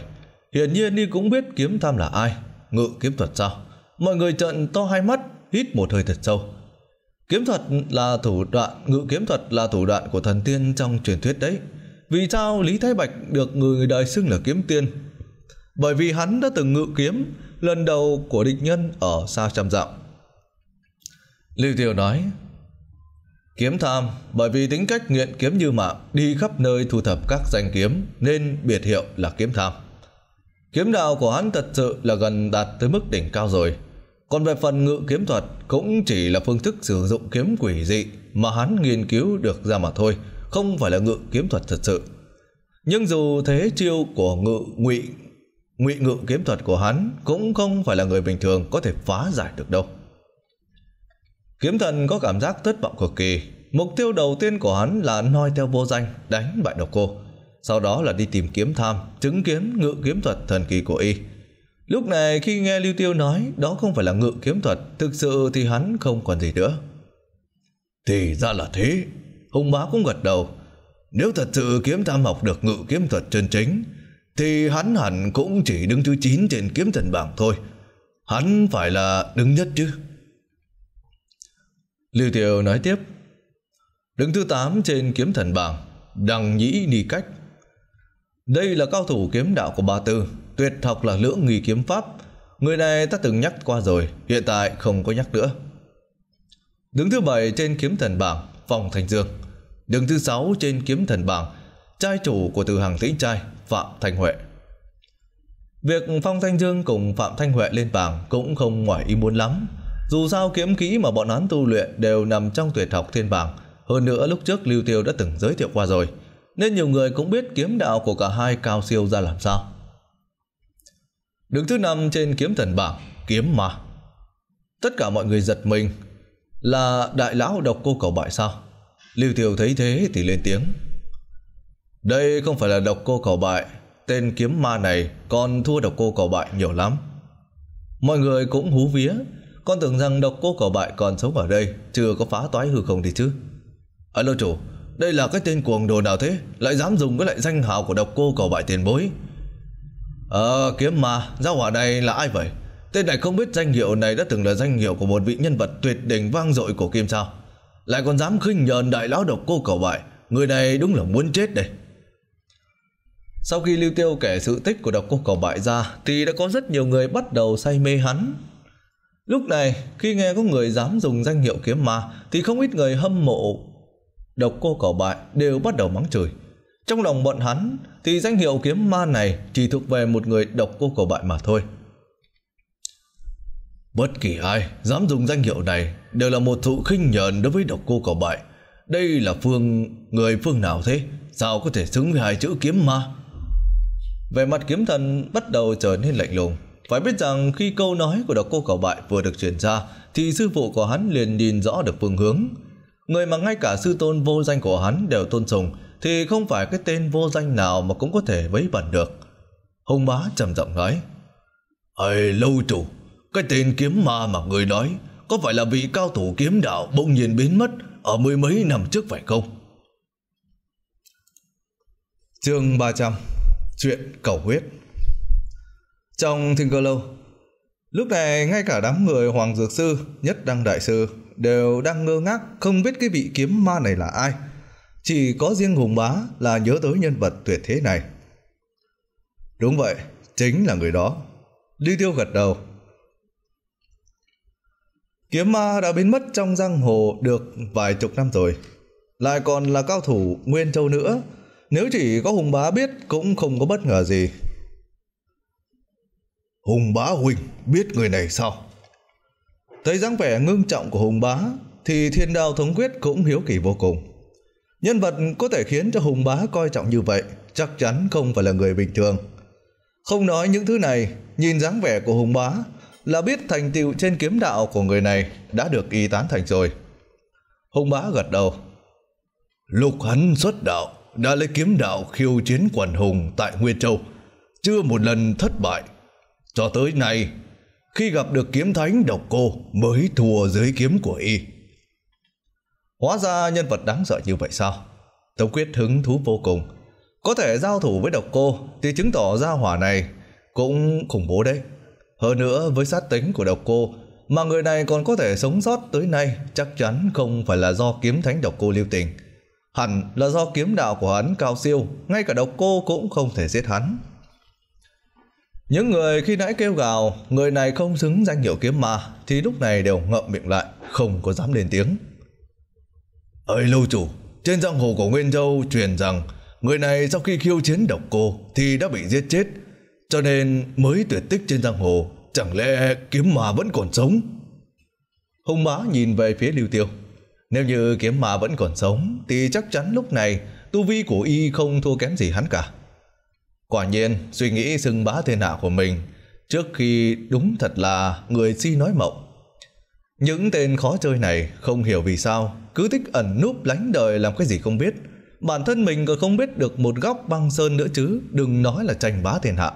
Hiển nhiên y cũng biết kiếm tham là ai, ngự kiếm thuật sao? Mọi người trợn to hai mắt, hít một hơi thật sâu. Kiếm thuật là thủ đoạn, ngự kiếm thuật là thủ đoạn của thần tiên trong truyền thuyết đấy. Vì sao Lý Thái Bạch được người đời xưng là kiếm tiên? Bởi vì hắn đã từng ngự kiếm lần đầu của địch nhân ở xa trăm dặm. Lưu Tiêu nói, Kiếm tham bởi vì tính cách nghiện kiếm như mạng đi khắp nơi thu thập các danh kiếm nên biệt hiệu là kiếm tham. Kiếm đạo của hắn thật sự là gần đạt tới mức đỉnh cao rồi. Còn về phần ngự kiếm thuật cũng chỉ là phương thức sử dụng kiếm quỷ dị mà hắn nghiên cứu được ra mà thôi, không phải là ngự kiếm thuật thật sự. Nhưng dù thế chiêu của ngự ngụy ngụy ngự kiếm thuật của hắn cũng không phải là người bình thường có thể phá giải được đâu. Kiếm thần có cảm giác thất vọng cực kỳ. Mục tiêu đầu tiên của hắn là noi theo vô danh, đánh bại độc cô sau đó là đi tìm kiếm tham, chứng kiến ngự kiếm thuật thần kỳ của y. Lúc này khi nghe Lưu Tiêu nói đó không phải là ngự kiếm thuật, thực sự thì hắn không còn gì nữa. Thì ra là thế, Hùng bá cũng gật đầu. Nếu thật sự kiếm tham học được ngự kiếm thuật chân chính, thì hắn hẳn cũng chỉ đứng thứ 9 trên kiếm thần bảng thôi. Hắn phải là đứng nhất chứ. Lưu Tiêu nói tiếp, đứng thứ 8 trên kiếm thần bảng, đằng nhĩ ni cách đây là cao thủ kiếm đạo của Ba Tư, tuyệt học là lưỡng nghi kiếm pháp. Người này ta từng nhắc qua rồi, hiện tại không có nhắc nữa. Đứng thứ bảy trên kiếm thần bảng, Phong Thành Dương. Đứng thứ sáu trên kiếm thần bảng, trai chủ của từ hàng tĩnh trai, Phạm Thanh Huệ. Việc Phong Thanh Dương cùng Phạm Thanh Huệ lên bảng cũng không ngoài ý muốn lắm. Dù sao kiếm kỹ mà bọn hắn tu luyện đều nằm trong tuyệt học thiên bảng, hơn nữa lúc trước Lưu Tiêu đã từng giới thiệu qua rồi – nên nhiều người cũng biết kiếm đạo của cả hai cao siêu ra làm sao. Đứng thứ năm trên kiếm thần bảng, kiếm ma. Tất cả mọi người giật mình là đại lão độc cô cầu bại sao? Lưu Thiều thấy thế thì lên tiếng. Đây không phải là độc cô cầu bại, tên kiếm ma này còn thua độc cô cầu bại nhiều lắm. Mọi người cũng hú vía, con tưởng rằng độc cô cầu bại còn sống ở đây, chưa có phá toái hư không thì chứ. Alo chủ, đây là cái tên cuồng đồ nào thế Lại dám dùng cái lại danh hào của độc cô cầu bại tiền bối Ờ kiếm ma Gia hỏa này là ai vậy Tên này không biết danh hiệu này đã từng là danh hiệu Của một vị nhân vật tuyệt đỉnh vang dội của Kim sao Lại còn dám khinh nhờn đại lão độc cô cầu bại Người này đúng là muốn chết đây Sau khi Lưu Tiêu kể sự tích của độc cô cầu bại ra Thì đã có rất nhiều người bắt đầu say mê hắn Lúc này, khi nghe có người dám dùng danh hiệu kiếm ma thì không ít người hâm mộ độc cô cầu bại đều bắt đầu mắng chửi. Trong lòng bọn hắn thì danh hiệu kiếm ma này chỉ thuộc về một người độc cô cầu bại mà thôi. Bất kỳ ai dám dùng danh hiệu này đều là một thụ khinh nhờn đối với độc cô cầu bại. Đây là phương người phương nào thế? Sao có thể xứng với hai chữ kiếm ma? Về mặt kiếm thần bắt đầu trở nên lạnh lùng. Phải biết rằng khi câu nói của độc cô cầu bại vừa được truyền ra thì sư phụ của hắn liền nhìn rõ được phương hướng người mà ngay cả sư tôn vô danh của hắn đều tôn sùng, thì không phải cái tên vô danh nào mà cũng có thể vấy bẩn được. Hùng bá trầm giọng nói, Ây lâu chủ, cái tên kiếm ma mà người nói, có phải là vị cao thủ kiếm đạo bỗng nhiên biến mất ở mười mấy năm trước phải không? Chương ba trăm, Chuyện cầu huyết Trong Thiên Cơ Lâu Lúc này ngay cả đám người Hoàng Dược Sư, Nhất Đăng Đại Sư đều đang ngơ ngác không biết cái vị kiếm ma này là ai. Chỉ có riêng Hùng Bá là nhớ tới nhân vật tuyệt thế này. Đúng vậy, chính là người đó. Lưu Tiêu gật đầu. Kiếm ma đã biến mất trong giang hồ được vài chục năm rồi. Lại còn là cao thủ Nguyên Châu nữa. Nếu chỉ có Hùng Bá biết cũng không có bất ngờ gì. Hùng Bá Huỳnh biết người này sao? Thấy dáng vẻ ngưng trọng của Hùng Bá thì thiên đao thống quyết cũng hiếu kỳ vô cùng. Nhân vật có thể khiến cho Hùng Bá coi trọng như vậy chắc chắn không phải là người bình thường. Không nói những thứ này, nhìn dáng vẻ của Hùng Bá là biết thành tựu trên kiếm đạo của người này đã được y tán thành rồi. Hùng Bá gật đầu. Lục hắn xuất đạo, đã lấy kiếm đạo khiêu chiến quần hùng tại Nguyên Châu, chưa một lần thất bại. Cho tới nay, khi gặp được kiếm thánh độc cô mới thua dưới kiếm của y. Hóa ra nhân vật đáng sợ như vậy sao? Tống Quyết hứng thú vô cùng. Có thể giao thủ với độc cô thì chứng tỏ ra hỏa này cũng khủng bố đấy. Hơn nữa với sát tính của độc cô mà người này còn có thể sống sót tới nay chắc chắn không phải là do kiếm thánh độc cô lưu tình. Hẳn là do kiếm đạo của hắn cao siêu, ngay cả độc cô cũng không thể giết hắn. Những người khi nãy kêu gào người này không xứng danh hiệu kiếm ma thì lúc này đều ngậm miệng lại, không có dám lên tiếng. Ơi lâu chủ, trên giang hồ của Nguyên Châu truyền rằng người này sau khi khiêu chiến độc cô thì đã bị giết chết, cho nên mới tuyệt tích trên giang hồ, chẳng lẽ kiếm ma vẫn còn sống? Hùng bá nhìn về phía Lưu Tiêu. Nếu như kiếm ma vẫn còn sống thì chắc chắn lúc này tu vi của y không thua kém gì hắn cả. Quả nhiên, suy nghĩ xưng bá thiên hạ của mình trước khi đúng thật là người si nói mộng. Những tên khó chơi này không hiểu vì sao cứ thích ẩn núp lánh đời làm cái gì không biết. Bản thân mình còn không biết được một góc băng sơn nữa chứ, đừng nói là tranh bá thiên hạ.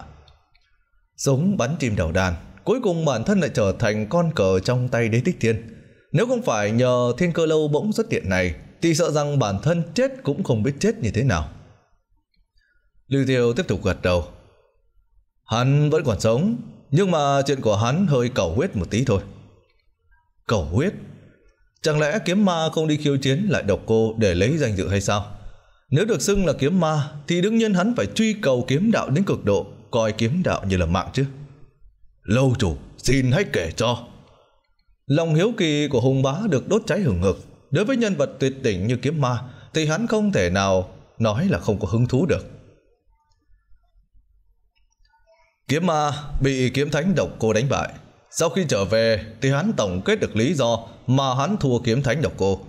Giống bắn chim đầu đàn, cuối cùng bản thân lại trở thành con cờ trong tay đế tích thiên. Nếu không phải nhờ thiên cơ lâu bỗng xuất hiện này, thì sợ rằng bản thân chết cũng không biết chết như thế nào. Lưu Tiêu tiếp tục gật đầu. Hắn vẫn còn sống, nhưng mà chuyện của hắn hơi cầu huyết một tí thôi. Cầu huyết? Chẳng lẽ kiếm ma không đi khiêu chiến lại độc cô để lấy danh dự hay sao? Nếu được xưng là kiếm ma thì đương nhiên hắn phải truy cầu kiếm đạo đến cực độ, coi kiếm đạo như là mạng chứ. Lâu chủ, xin hãy kể cho. Lòng hiếu kỳ của hùng bá được đốt cháy hừng hực. Đối với nhân vật tuyệt đỉnh như kiếm ma thì hắn không thể nào nói là không có hứng thú được. Kiếm ma bị kiếm thánh độc cô đánh bại. Sau khi trở về thì hắn tổng kết được lý do mà hắn thua kiếm thánh độc cô.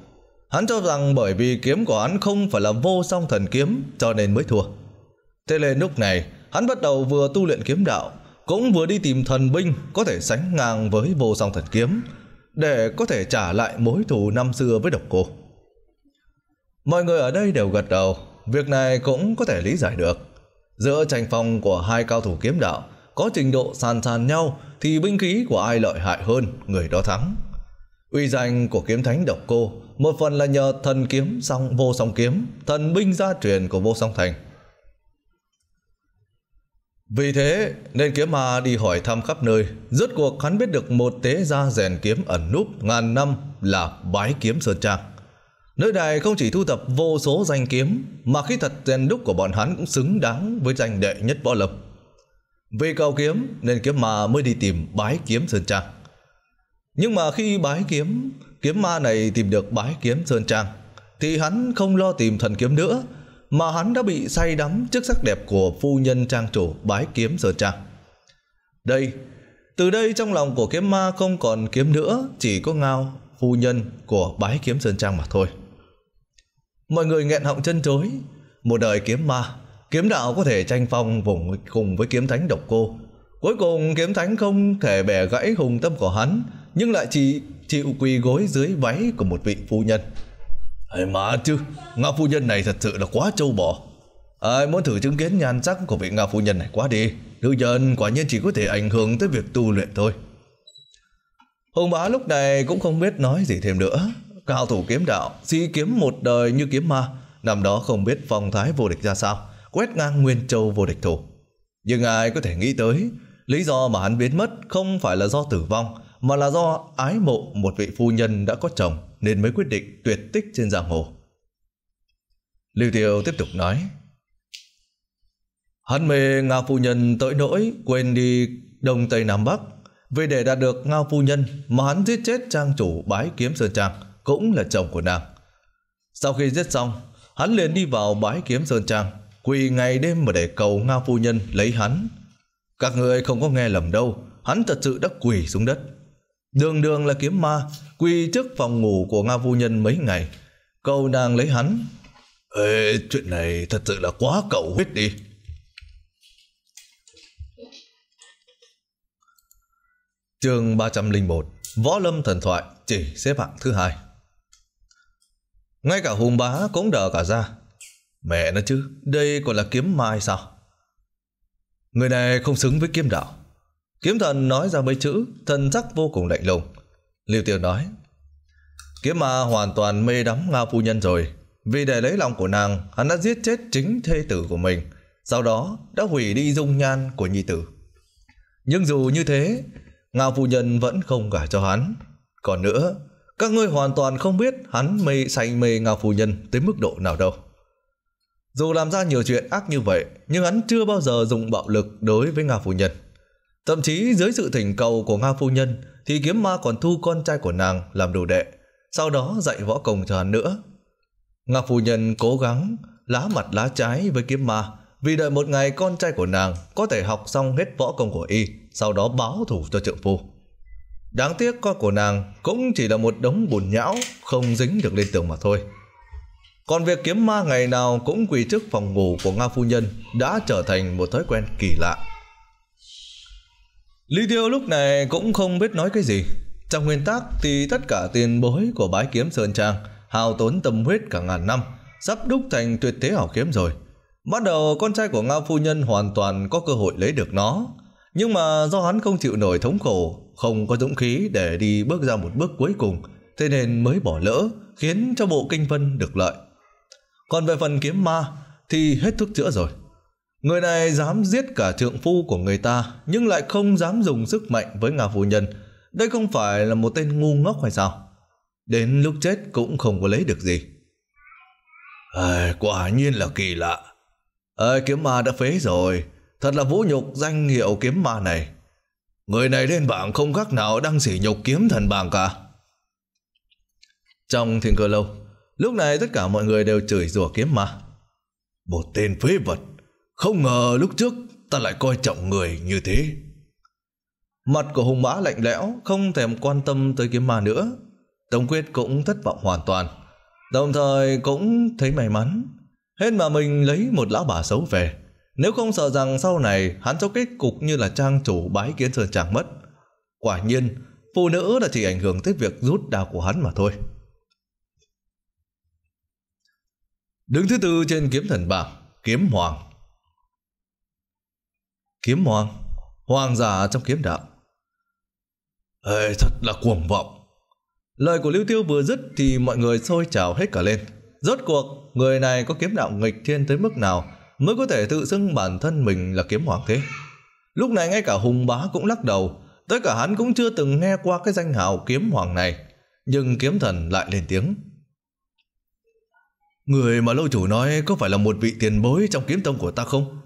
Hắn cho rằng bởi vì kiếm của hắn không phải là vô song thần kiếm cho nên mới thua. Thế nên lúc này hắn bắt đầu vừa tu luyện kiếm đạo cũng vừa đi tìm thần binh có thể sánh ngang với vô song thần kiếm để có thể trả lại mối thù năm xưa với độc cô. Mọi người ở đây đều gật đầu, việc này cũng có thể lý giải được. Giữa tranh phong của hai cao thủ kiếm đạo có trình độ sàn sàn nhau thì binh khí của ai lợi hại hơn người đó thắng. Uy danh của kiếm thánh độc cô một phần là nhờ thần kiếm song vô song kiếm, thần binh gia truyền của vô song thành. Vì thế nên kiếm ma đi hỏi thăm khắp nơi, rốt cuộc hắn biết được một tế gia rèn kiếm ẩn núp ngàn năm là bái kiếm sơn trang. Nơi này không chỉ thu thập vô số danh kiếm, mà khí thật rèn đúc của bọn hắn cũng xứng đáng với danh đệ nhất võ lập. Vì cầu kiếm nên kiếm ma mới đi tìm bái kiếm Sơn Trang. Nhưng mà khi bái kiếm, kiếm ma này tìm được bái kiếm Sơn Trang, thì hắn không lo tìm thần kiếm nữa, mà hắn đã bị say đắm trước sắc đẹp của phu nhân trang chủ bái kiếm Sơn Trang. Đây, từ đây trong lòng của kiếm ma không còn kiếm nữa, chỉ có ngao, phu nhân của bái kiếm Sơn Trang mà thôi. Mọi người nghẹn họng chân chối. Một đời kiếm ma, kiếm đạo có thể tranh phong vùng cùng với kiếm thánh độc cô. Cuối cùng kiếm thánh không thể bẻ gãy hùng tâm của hắn, nhưng lại chỉ chịu quỳ gối dưới váy của một vị phu nhân. Hay mà chứ, ngã phu nhân này thật sự là quá trâu bò. Ai muốn thử chứng kiến nhan sắc của vị ngã phu nhân này quá đi. Nữ nhân quả nhiên chỉ có thể ảnh hưởng tới việc tu luyện thôi. Hùng bá lúc này cũng không biết nói gì thêm nữa cao thủ kiếm đạo, sĩ kiếm một đời như kiếm ma, năm đó không biết phong thái vô địch ra sao, quét ngang Nguyên Châu vô địch thủ. Nhưng ai có thể nghĩ tới, lý do mà hắn biến mất không phải là do tử vong, mà là do ái mộ một vị phu nhân đã có chồng nên mới quyết định tuyệt tích trên giang hồ. Lưu Tiêu tiếp tục nói, Hắn mê Ngao Phu Nhân tới nỗi quên đi Đông Tây Nam Bắc. Vì để đạt được Ngao Phu Nhân mà hắn giết chết trang chủ bái kiếm Sơn Trang cũng là chồng của nàng. Sau khi giết xong, hắn liền đi vào bãi kiếm Sơn Trang, quỳ ngày đêm mà để cầu nga Phu Nhân lấy hắn. Các người không có nghe lầm đâu, hắn thật sự đã quỳ xuống đất. Đường đường là kiếm ma, quỳ trước phòng ngủ của nga Phu Nhân mấy ngày, cầu nàng lấy hắn. Ê, chuyện này thật sự là quá cậu huyết đi. Chương 301 Võ Lâm Thần Thoại chỉ xếp hạng thứ hai. Ngay cả hùng bá cũng đờ cả ra. Mẹ nó chứ, đây còn là kiếm mai sao? Người này không xứng với kiếm đạo. Kiếm thần nói ra mấy chữ, thần sắc vô cùng lạnh lùng. Liêu tiêu nói, kiếm ma hoàn toàn mê đắm Nga phu nhân rồi. Vì để lấy lòng của nàng, hắn đã giết chết chính thê tử của mình. Sau đó đã hủy đi dung nhan của nhi tử. Nhưng dù như thế, Ngao phu nhân vẫn không gả cho hắn. Còn nữa, các ngươi hoàn toàn không biết hắn mê say mê ngao phu nhân tới mức độ nào đâu. Dù làm ra nhiều chuyện ác như vậy, nhưng hắn chưa bao giờ dùng bạo lực đối với Nga Phu Nhân. Thậm chí dưới sự thỉnh cầu của Nga Phu Nhân thì kiếm ma còn thu con trai của nàng làm đồ đệ, sau đó dạy võ công cho hắn nữa. Nga Phu Nhân cố gắng lá mặt lá trái với kiếm ma vì đợi một ngày con trai của nàng có thể học xong hết võ công của y, sau đó báo thù cho trượng phu. Đáng tiếc con của nàng cũng chỉ là một đống bùn nhão không dính được lên tường mà thôi. Còn việc kiếm ma ngày nào cũng quỳ trước phòng ngủ của Nga Phu Nhân đã trở thành một thói quen kỳ lạ. Lý Tiêu lúc này cũng không biết nói cái gì. Trong nguyên tắc thì tất cả tiền bối của bái kiếm Sơn Trang hao tốn tâm huyết cả ngàn năm, sắp đúc thành tuyệt thế hảo kiếm rồi. Bắt đầu con trai của Nga Phu Nhân hoàn toàn có cơ hội lấy được nó. Nhưng mà do hắn không chịu nổi thống khổ, không có dũng khí để đi bước ra một bước cuối cùng, thế nên mới bỏ lỡ, khiến cho bộ kinh vân được lợi. Còn về phần kiếm ma thì hết thuốc chữa rồi. Người này dám giết cả trượng phu của người ta nhưng lại không dám dùng sức mạnh với ngà phu nhân. Đây không phải là một tên ngu ngốc hay sao? Đến lúc chết cũng không có lấy được gì. À, quả nhiên là kỳ lạ. À, kiếm ma đã phế rồi. Thật là vũ nhục danh hiệu kiếm ma này. Người này lên bảng không khác nào đang sỉ nhục kiếm thần bảng cả. Trong thiên cơ lâu, lúc này tất cả mọi người đều chửi rủa kiếm ma. Một tên phế vật, không ngờ lúc trước ta lại coi trọng người như thế. Mặt của hùng mã lạnh lẽo, không thèm quan tâm tới kiếm ma nữa. Tống Quyết cũng thất vọng hoàn toàn. Đồng thời cũng thấy may mắn. Hết mà mình lấy một lão bà xấu về. Nếu không sợ rằng sau này hắn cho kết cục như là trang chủ bái kiến sơn chẳng mất. Quả nhiên, phụ nữ là chỉ ảnh hưởng tới việc rút đào của hắn mà thôi. Đứng thứ tư trên kiếm thần bảng, kiếm hoàng. Kiếm hoàng, hoàng giả trong kiếm đạo. Ê, thật là cuồng vọng. Lời của Lưu Tiêu vừa dứt thì mọi người sôi trào hết cả lên. Rốt cuộc, người này có kiếm đạo nghịch thiên tới mức nào mới có thể tự xưng bản thân mình là kiếm hoàng thế. Lúc này ngay cả Hùng Bá cũng lắc đầu, tới cả hắn cũng chưa từng nghe qua cái danh hào kiếm hoàng này, nhưng kiếm thần lại lên tiếng. Người mà lâu chủ nói có phải là một vị tiền bối trong kiếm tông của ta không?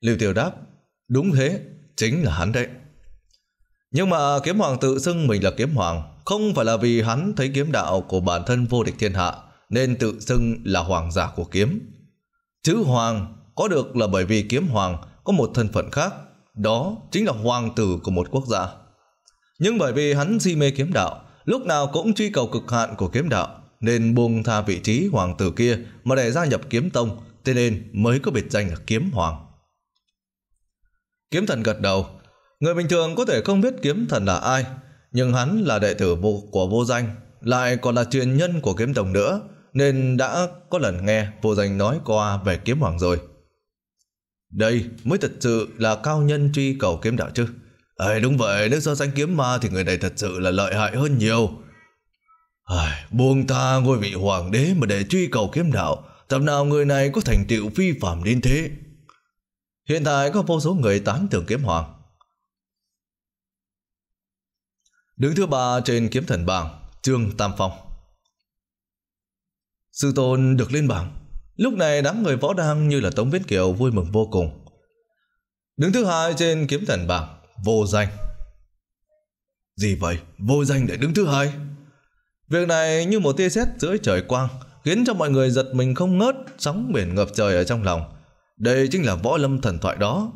Lưu Tiểu đáp, đúng thế, chính là hắn đấy. Nhưng mà kiếm hoàng tự xưng mình là kiếm hoàng, không phải là vì hắn thấy kiếm đạo của bản thân vô địch thiên hạ, nên tự xưng là hoàng giả của kiếm. Chữ Hoàng có được là bởi vì kiếm hoàng có một thân phận khác, đó chính là hoàng tử của một quốc gia. Nhưng bởi vì hắn si mê kiếm đạo, lúc nào cũng truy cầu cực hạn của kiếm đạo, nên buông tha vị trí hoàng tử kia mà để gia nhập kiếm tông, thế nên mới có biệt danh là kiếm hoàng. Kiếm thần gật đầu, người bình thường có thể không biết kiếm thần là ai, nhưng hắn là đệ tử vô của vô danh, lại còn là truyền nhân của kiếm tông nữa, nên đã có lần nghe vô danh nói qua về kiếm hoàng rồi. Đây mới thật sự là cao nhân truy cầu kiếm đạo chứ. Ê, đúng vậy, nếu so sánh kiếm ma thì người này thật sự là lợi hại hơn nhiều. À, buông ta ngôi vị hoàng đế mà để truy cầu kiếm đạo, tầm nào người này có thành tựu phi phạm đến thế. Hiện tại có vô số người tán thưởng kiếm hoàng. Đứng thứ ba trên kiếm thần bảng, Trương Tam Phong. Sư tôn được lên bảng. Lúc này đám người võ đang như là Tống viết Kiều vui mừng vô cùng. Đứng thứ hai trên kiếm thần bảng, vô danh. Gì vậy? Vô danh để đứng thứ hai? Việc này như một tia sét giữa trời quang, khiến cho mọi người giật mình không ngớt, sóng biển ngập trời ở trong lòng. Đây chính là võ lâm thần thoại đó.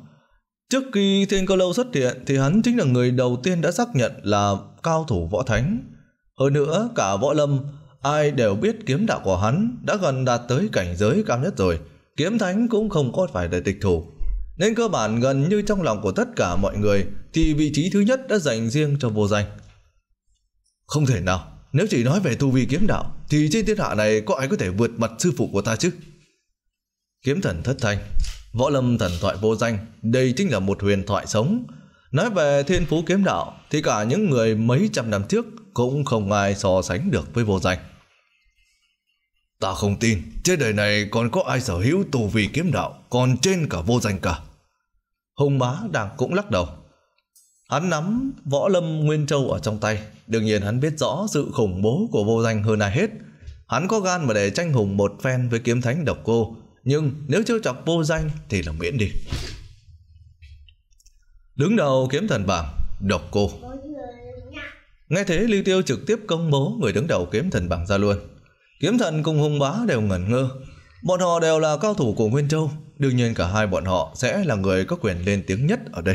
Trước khi Thiên Cơ Lâu xuất hiện thì hắn chính là người đầu tiên đã xác nhận là cao thủ võ thánh. Hơn nữa, cả võ lâm ai đều biết kiếm đạo của hắn đã gần đạt tới cảnh giới cao nhất rồi. Kiếm thánh cũng không có phải để địch thủ. Nên cơ bản gần như trong lòng của tất cả mọi người thì vị trí thứ nhất đã dành riêng cho vô danh. Không thể nào, nếu chỉ nói về tu vi kiếm đạo thì trên thiên hạ này có ai có thể vượt mặt sư phụ của ta chứ? Kiếm thần thất thanh, võ lâm thần thoại vô danh, đây chính là một huyền thoại sống. Nói về thiên phú kiếm đạo thì cả những người mấy trăm năm trước cũng không ai so sánh được với vô danh. Ta không tin, trên đời này còn có ai sở hữu tù vì kiếm đạo còn trên cả vô danh cả. Hùng bá đang cũng lắc đầu. Hắn nắm võ lâm Nguyên Châu ở trong tay. Đương nhiên hắn biết rõ sự khủng bố của vô danh hơn ai hết. Hắn có gan mà để tranh hùng một phen với kiếm thánh độc cô. Nhưng nếu trêu chọc vô danh thì là miễn đi. Đứng đầu kiếm thần bảng, độc cô. Nghe thế Lưu Tiêu trực tiếp công bố người đứng đầu kiếm thần bảng ra luôn. Kiếm Thần cùng Hung Bá đều ngẩn ngơ. Bọn họ đều là cao thủ của Nguyên Châu, đương nhiên cả hai bọn họ sẽ là người có quyền lên tiếng nhất ở đây.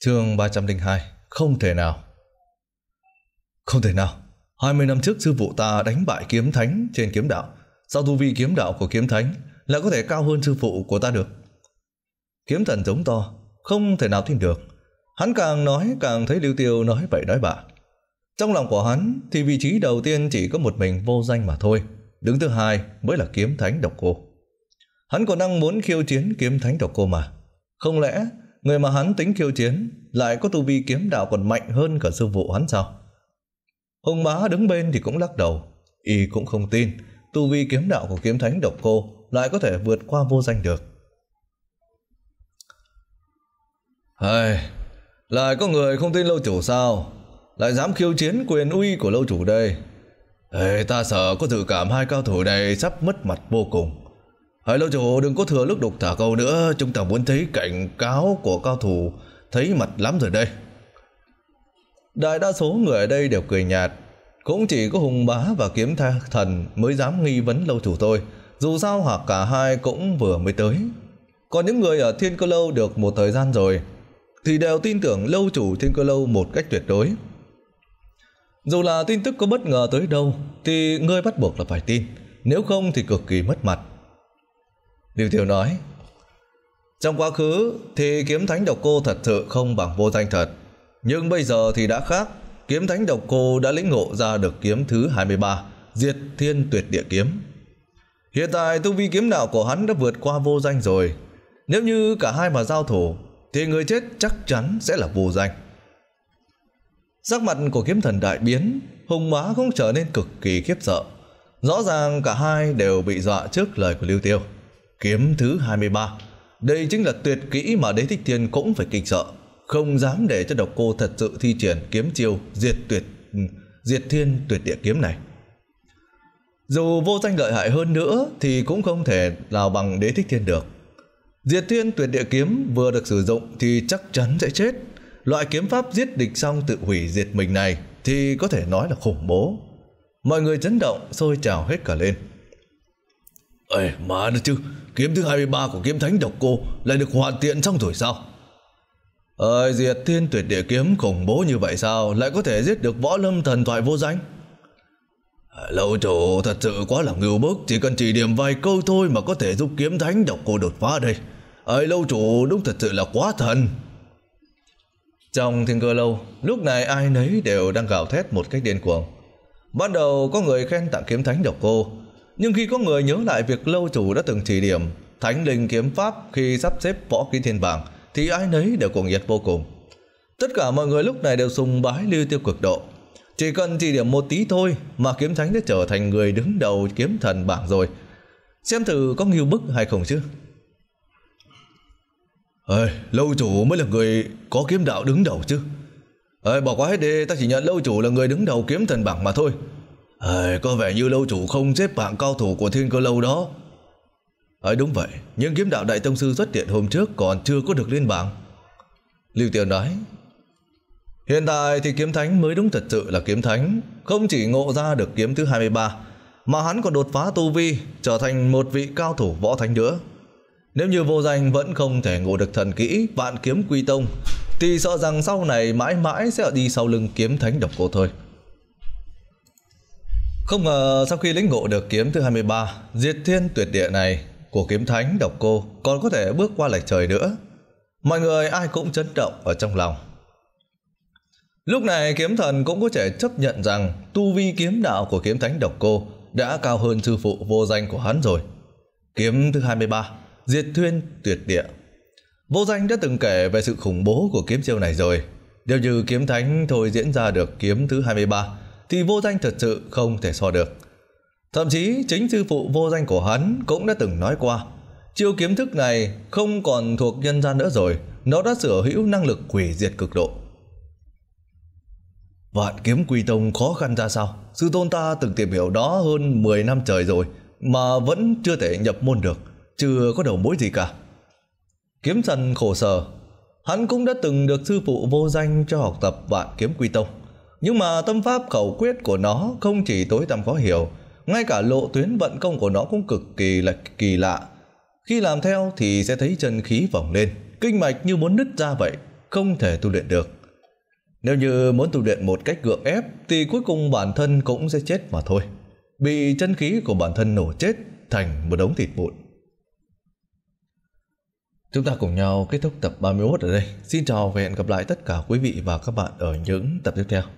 Chương 302, không thể nào. Không thể nào, 20 năm trước sư phụ ta đánh bại kiếm thánh trên kiếm đạo, sao tu vi kiếm đạo của kiếm thánh lại có thể cao hơn sư phụ của ta được? Kiếm thần giống to, không thể nào tin được. Hắn càng nói càng thấy Lưu Tiêu nói vậy nói bạ. Trong lòng của hắn thì vị trí đầu tiên chỉ có một mình vô danh mà thôi. Đứng thứ hai mới là kiếm thánh độc cô. Hắn còn đang muốn khiêu chiến kiếm thánh độc cô mà. Không lẽ người mà hắn tính khiêu chiến lại có tu vi kiếm đạo còn mạnh hơn cả sư phụ hắn sao? Hùng bá đứng bên thì cũng lắc đầu. Y cũng không tin tu vi kiếm đạo của kiếm thánh độc cô lại có thể vượt qua vô danh được. Hey, lại có người không tin lâu chủ sao? lại dám khiêu chiến quyền uy của lâu chủ đây. Ê, ta sợ có dự cảm hai cao thủ này sắp mất mặt vô cùng. Hãy lâu chủ đừng có thừa lúc đục thả câu nữa, chúng ta muốn thấy cảnh cáo của cao thủ thấy mặt lắm rồi đây. Đại đa số người ở đây đều cười nhạt, cũng chỉ có hùng bá và kiếm tha thần mới dám nghi vấn lâu chủ tôi, dù sao hoặc cả hai cũng vừa mới tới. Còn những người ở thiên cơ lâu được một thời gian rồi, thì đều tin tưởng lâu chủ thiên cơ lâu một cách tuyệt đối. Dù là tin tức có bất ngờ tới đâu thì ngươi bắt buộc là phải tin, nếu không thì cực kỳ mất mặt. Điều tiểu nói, trong quá khứ thì kiếm thánh độc cô thật sự không bằng vô danh thật, nhưng bây giờ thì đã khác, kiếm thánh độc cô đã lĩnh ngộ ra được kiếm thứ 23, diệt thiên tuyệt địa kiếm. Hiện tại tu vi kiếm đạo của hắn đã vượt qua vô danh rồi. Nếu như cả hai mà giao thủ thì người chết chắc chắn sẽ là vô danh. Sắc mặt của kiếm thần đại biến, hùng má cũng trở nên cực kỳ khiếp sợ. Rõ ràng cả hai đều bị dọa trước lời của Lưu Tiêu. Kiếm thứ 23. Đây chính là tuyệt kỹ mà đế thích thiên cũng phải kinh sợ. Không dám để cho độc cô thật sự thi triển kiếm chiêu diệt tuyệt ừ, diệt thiên tuyệt địa kiếm này. Dù vô danh lợi hại hơn nữa thì cũng không thể nào bằng đế thích thiên được. Diệt thiên tuyệt địa kiếm vừa được sử dụng thì chắc chắn sẽ chết. Loại kiếm pháp giết địch xong tự hủy diệt mình này thì có thể nói là khủng bố. Mọi người chấn động, sôi trào hết cả lên. Ê, mà được chứ, kiếm thứ 23 của kiếm thánh độc cô lại được hoàn thiện xong rồi sao? Ơi, diệt thiên tuyệt địa kiếm khủng bố như vậy sao lại có thể giết được võ lâm thần thoại vô danh? À, lâu chủ thật sự quá là ngưu bức, chỉ cần chỉ điểm vài câu thôi mà có thể giúp kiếm thánh độc cô đột phá đây. Ơi, lâu chủ đúng thật sự là quá thần. Trong thiên cơ lâu, lúc này ai nấy đều đang gào thét một cách điên cuồng. Ban đầu có người khen tặng kiếm thánh độc cô, nhưng khi có người nhớ lại việc lâu chủ đã từng chỉ điểm thánh linh kiếm pháp khi sắp xếp võ kỹ thiên bảng thì ai nấy đều cuồng nhiệt vô cùng. Tất cả mọi người lúc này đều sùng bái lưu tiêu cực độ. Chỉ cần chỉ điểm một tí thôi mà kiếm thánh đã trở thành người đứng đầu kiếm thần bảng rồi. Xem thử có nghiêu bức hay không chứ. Ê, lâu chủ mới là người có kiếm đạo đứng đầu chứ. Ê, bỏ qua hết đi, ta chỉ nhận lâu chủ là người đứng đầu kiếm thần bảng mà thôi. Ê, có vẻ như lâu chủ không xếp bảng cao thủ của thiên cơ lâu đó. Ấy đúng vậy, nhưng kiếm đạo đại tông sư xuất hiện hôm trước còn chưa có được lên bảng. Lưu Tiêu nói, hiện tại thì kiếm thánh mới đúng thật sự là kiếm thánh, không chỉ ngộ ra được kiếm thứ 23, mà hắn còn đột phá tu vi, trở thành một vị cao thủ võ thánh nữa. Nếu như vô danh vẫn không thể ngộ được thần kỹ vạn kiếm quy tông, thì sợ rằng sau này mãi mãi sẽ đi sau lưng kiếm thánh độc cô thôi. Không ngờ sau khi lĩnh ngộ được kiếm thứ 23, diệt thiên tuyệt địa này của kiếm thánh độc cô còn có thể bước qua lệch trời nữa. Mọi người ai cũng chấn động ở trong lòng. Lúc này kiếm thần cũng có thể chấp nhận rằng tu vi kiếm đạo của kiếm thánh độc cô đã cao hơn sư phụ vô danh của hắn rồi. Kiếm thứ 23 diệt thuyên tuyệt địa. Vô danh đã từng kể về sự khủng bố của kiếm chiêu này rồi. Điều như kiếm thánh thôi diễn ra được kiếm thứ 23 thì vô danh thật sự không thể so được. Thậm chí chính sư phụ vô danh của hắn cũng đã từng nói qua chiêu kiếm thức này không còn thuộc nhân gian nữa rồi nó đã sở hữu năng lực quỷ diệt cực độ. Vạn kiếm quy tông khó khăn ra sao? Sư tôn ta từng tìm hiểu đó hơn 10 năm trời rồi mà vẫn chưa thể nhập môn được chưa có đầu mối gì cả. Kiếm thần khổ sở, hắn cũng đã từng được sư phụ vô danh cho học tập vạn kiếm quy tông. Nhưng mà tâm pháp khẩu quyết của nó không chỉ tối tăm khó hiểu, ngay cả lộ tuyến vận công của nó cũng cực kỳ là kỳ lạ. Khi làm theo thì sẽ thấy chân khí vòng lên, kinh mạch như muốn nứt ra vậy, không thể tu luyện được. Nếu như muốn tu luyện một cách gượng ép thì cuối cùng bản thân cũng sẽ chết mà thôi. Bị chân khí của bản thân nổ chết thành một đống thịt vụn. Chúng ta cùng nhau kết thúc tập 31 ở đây. Xin chào và hẹn gặp lại tất cả quý vị và các bạn ở những tập tiếp theo.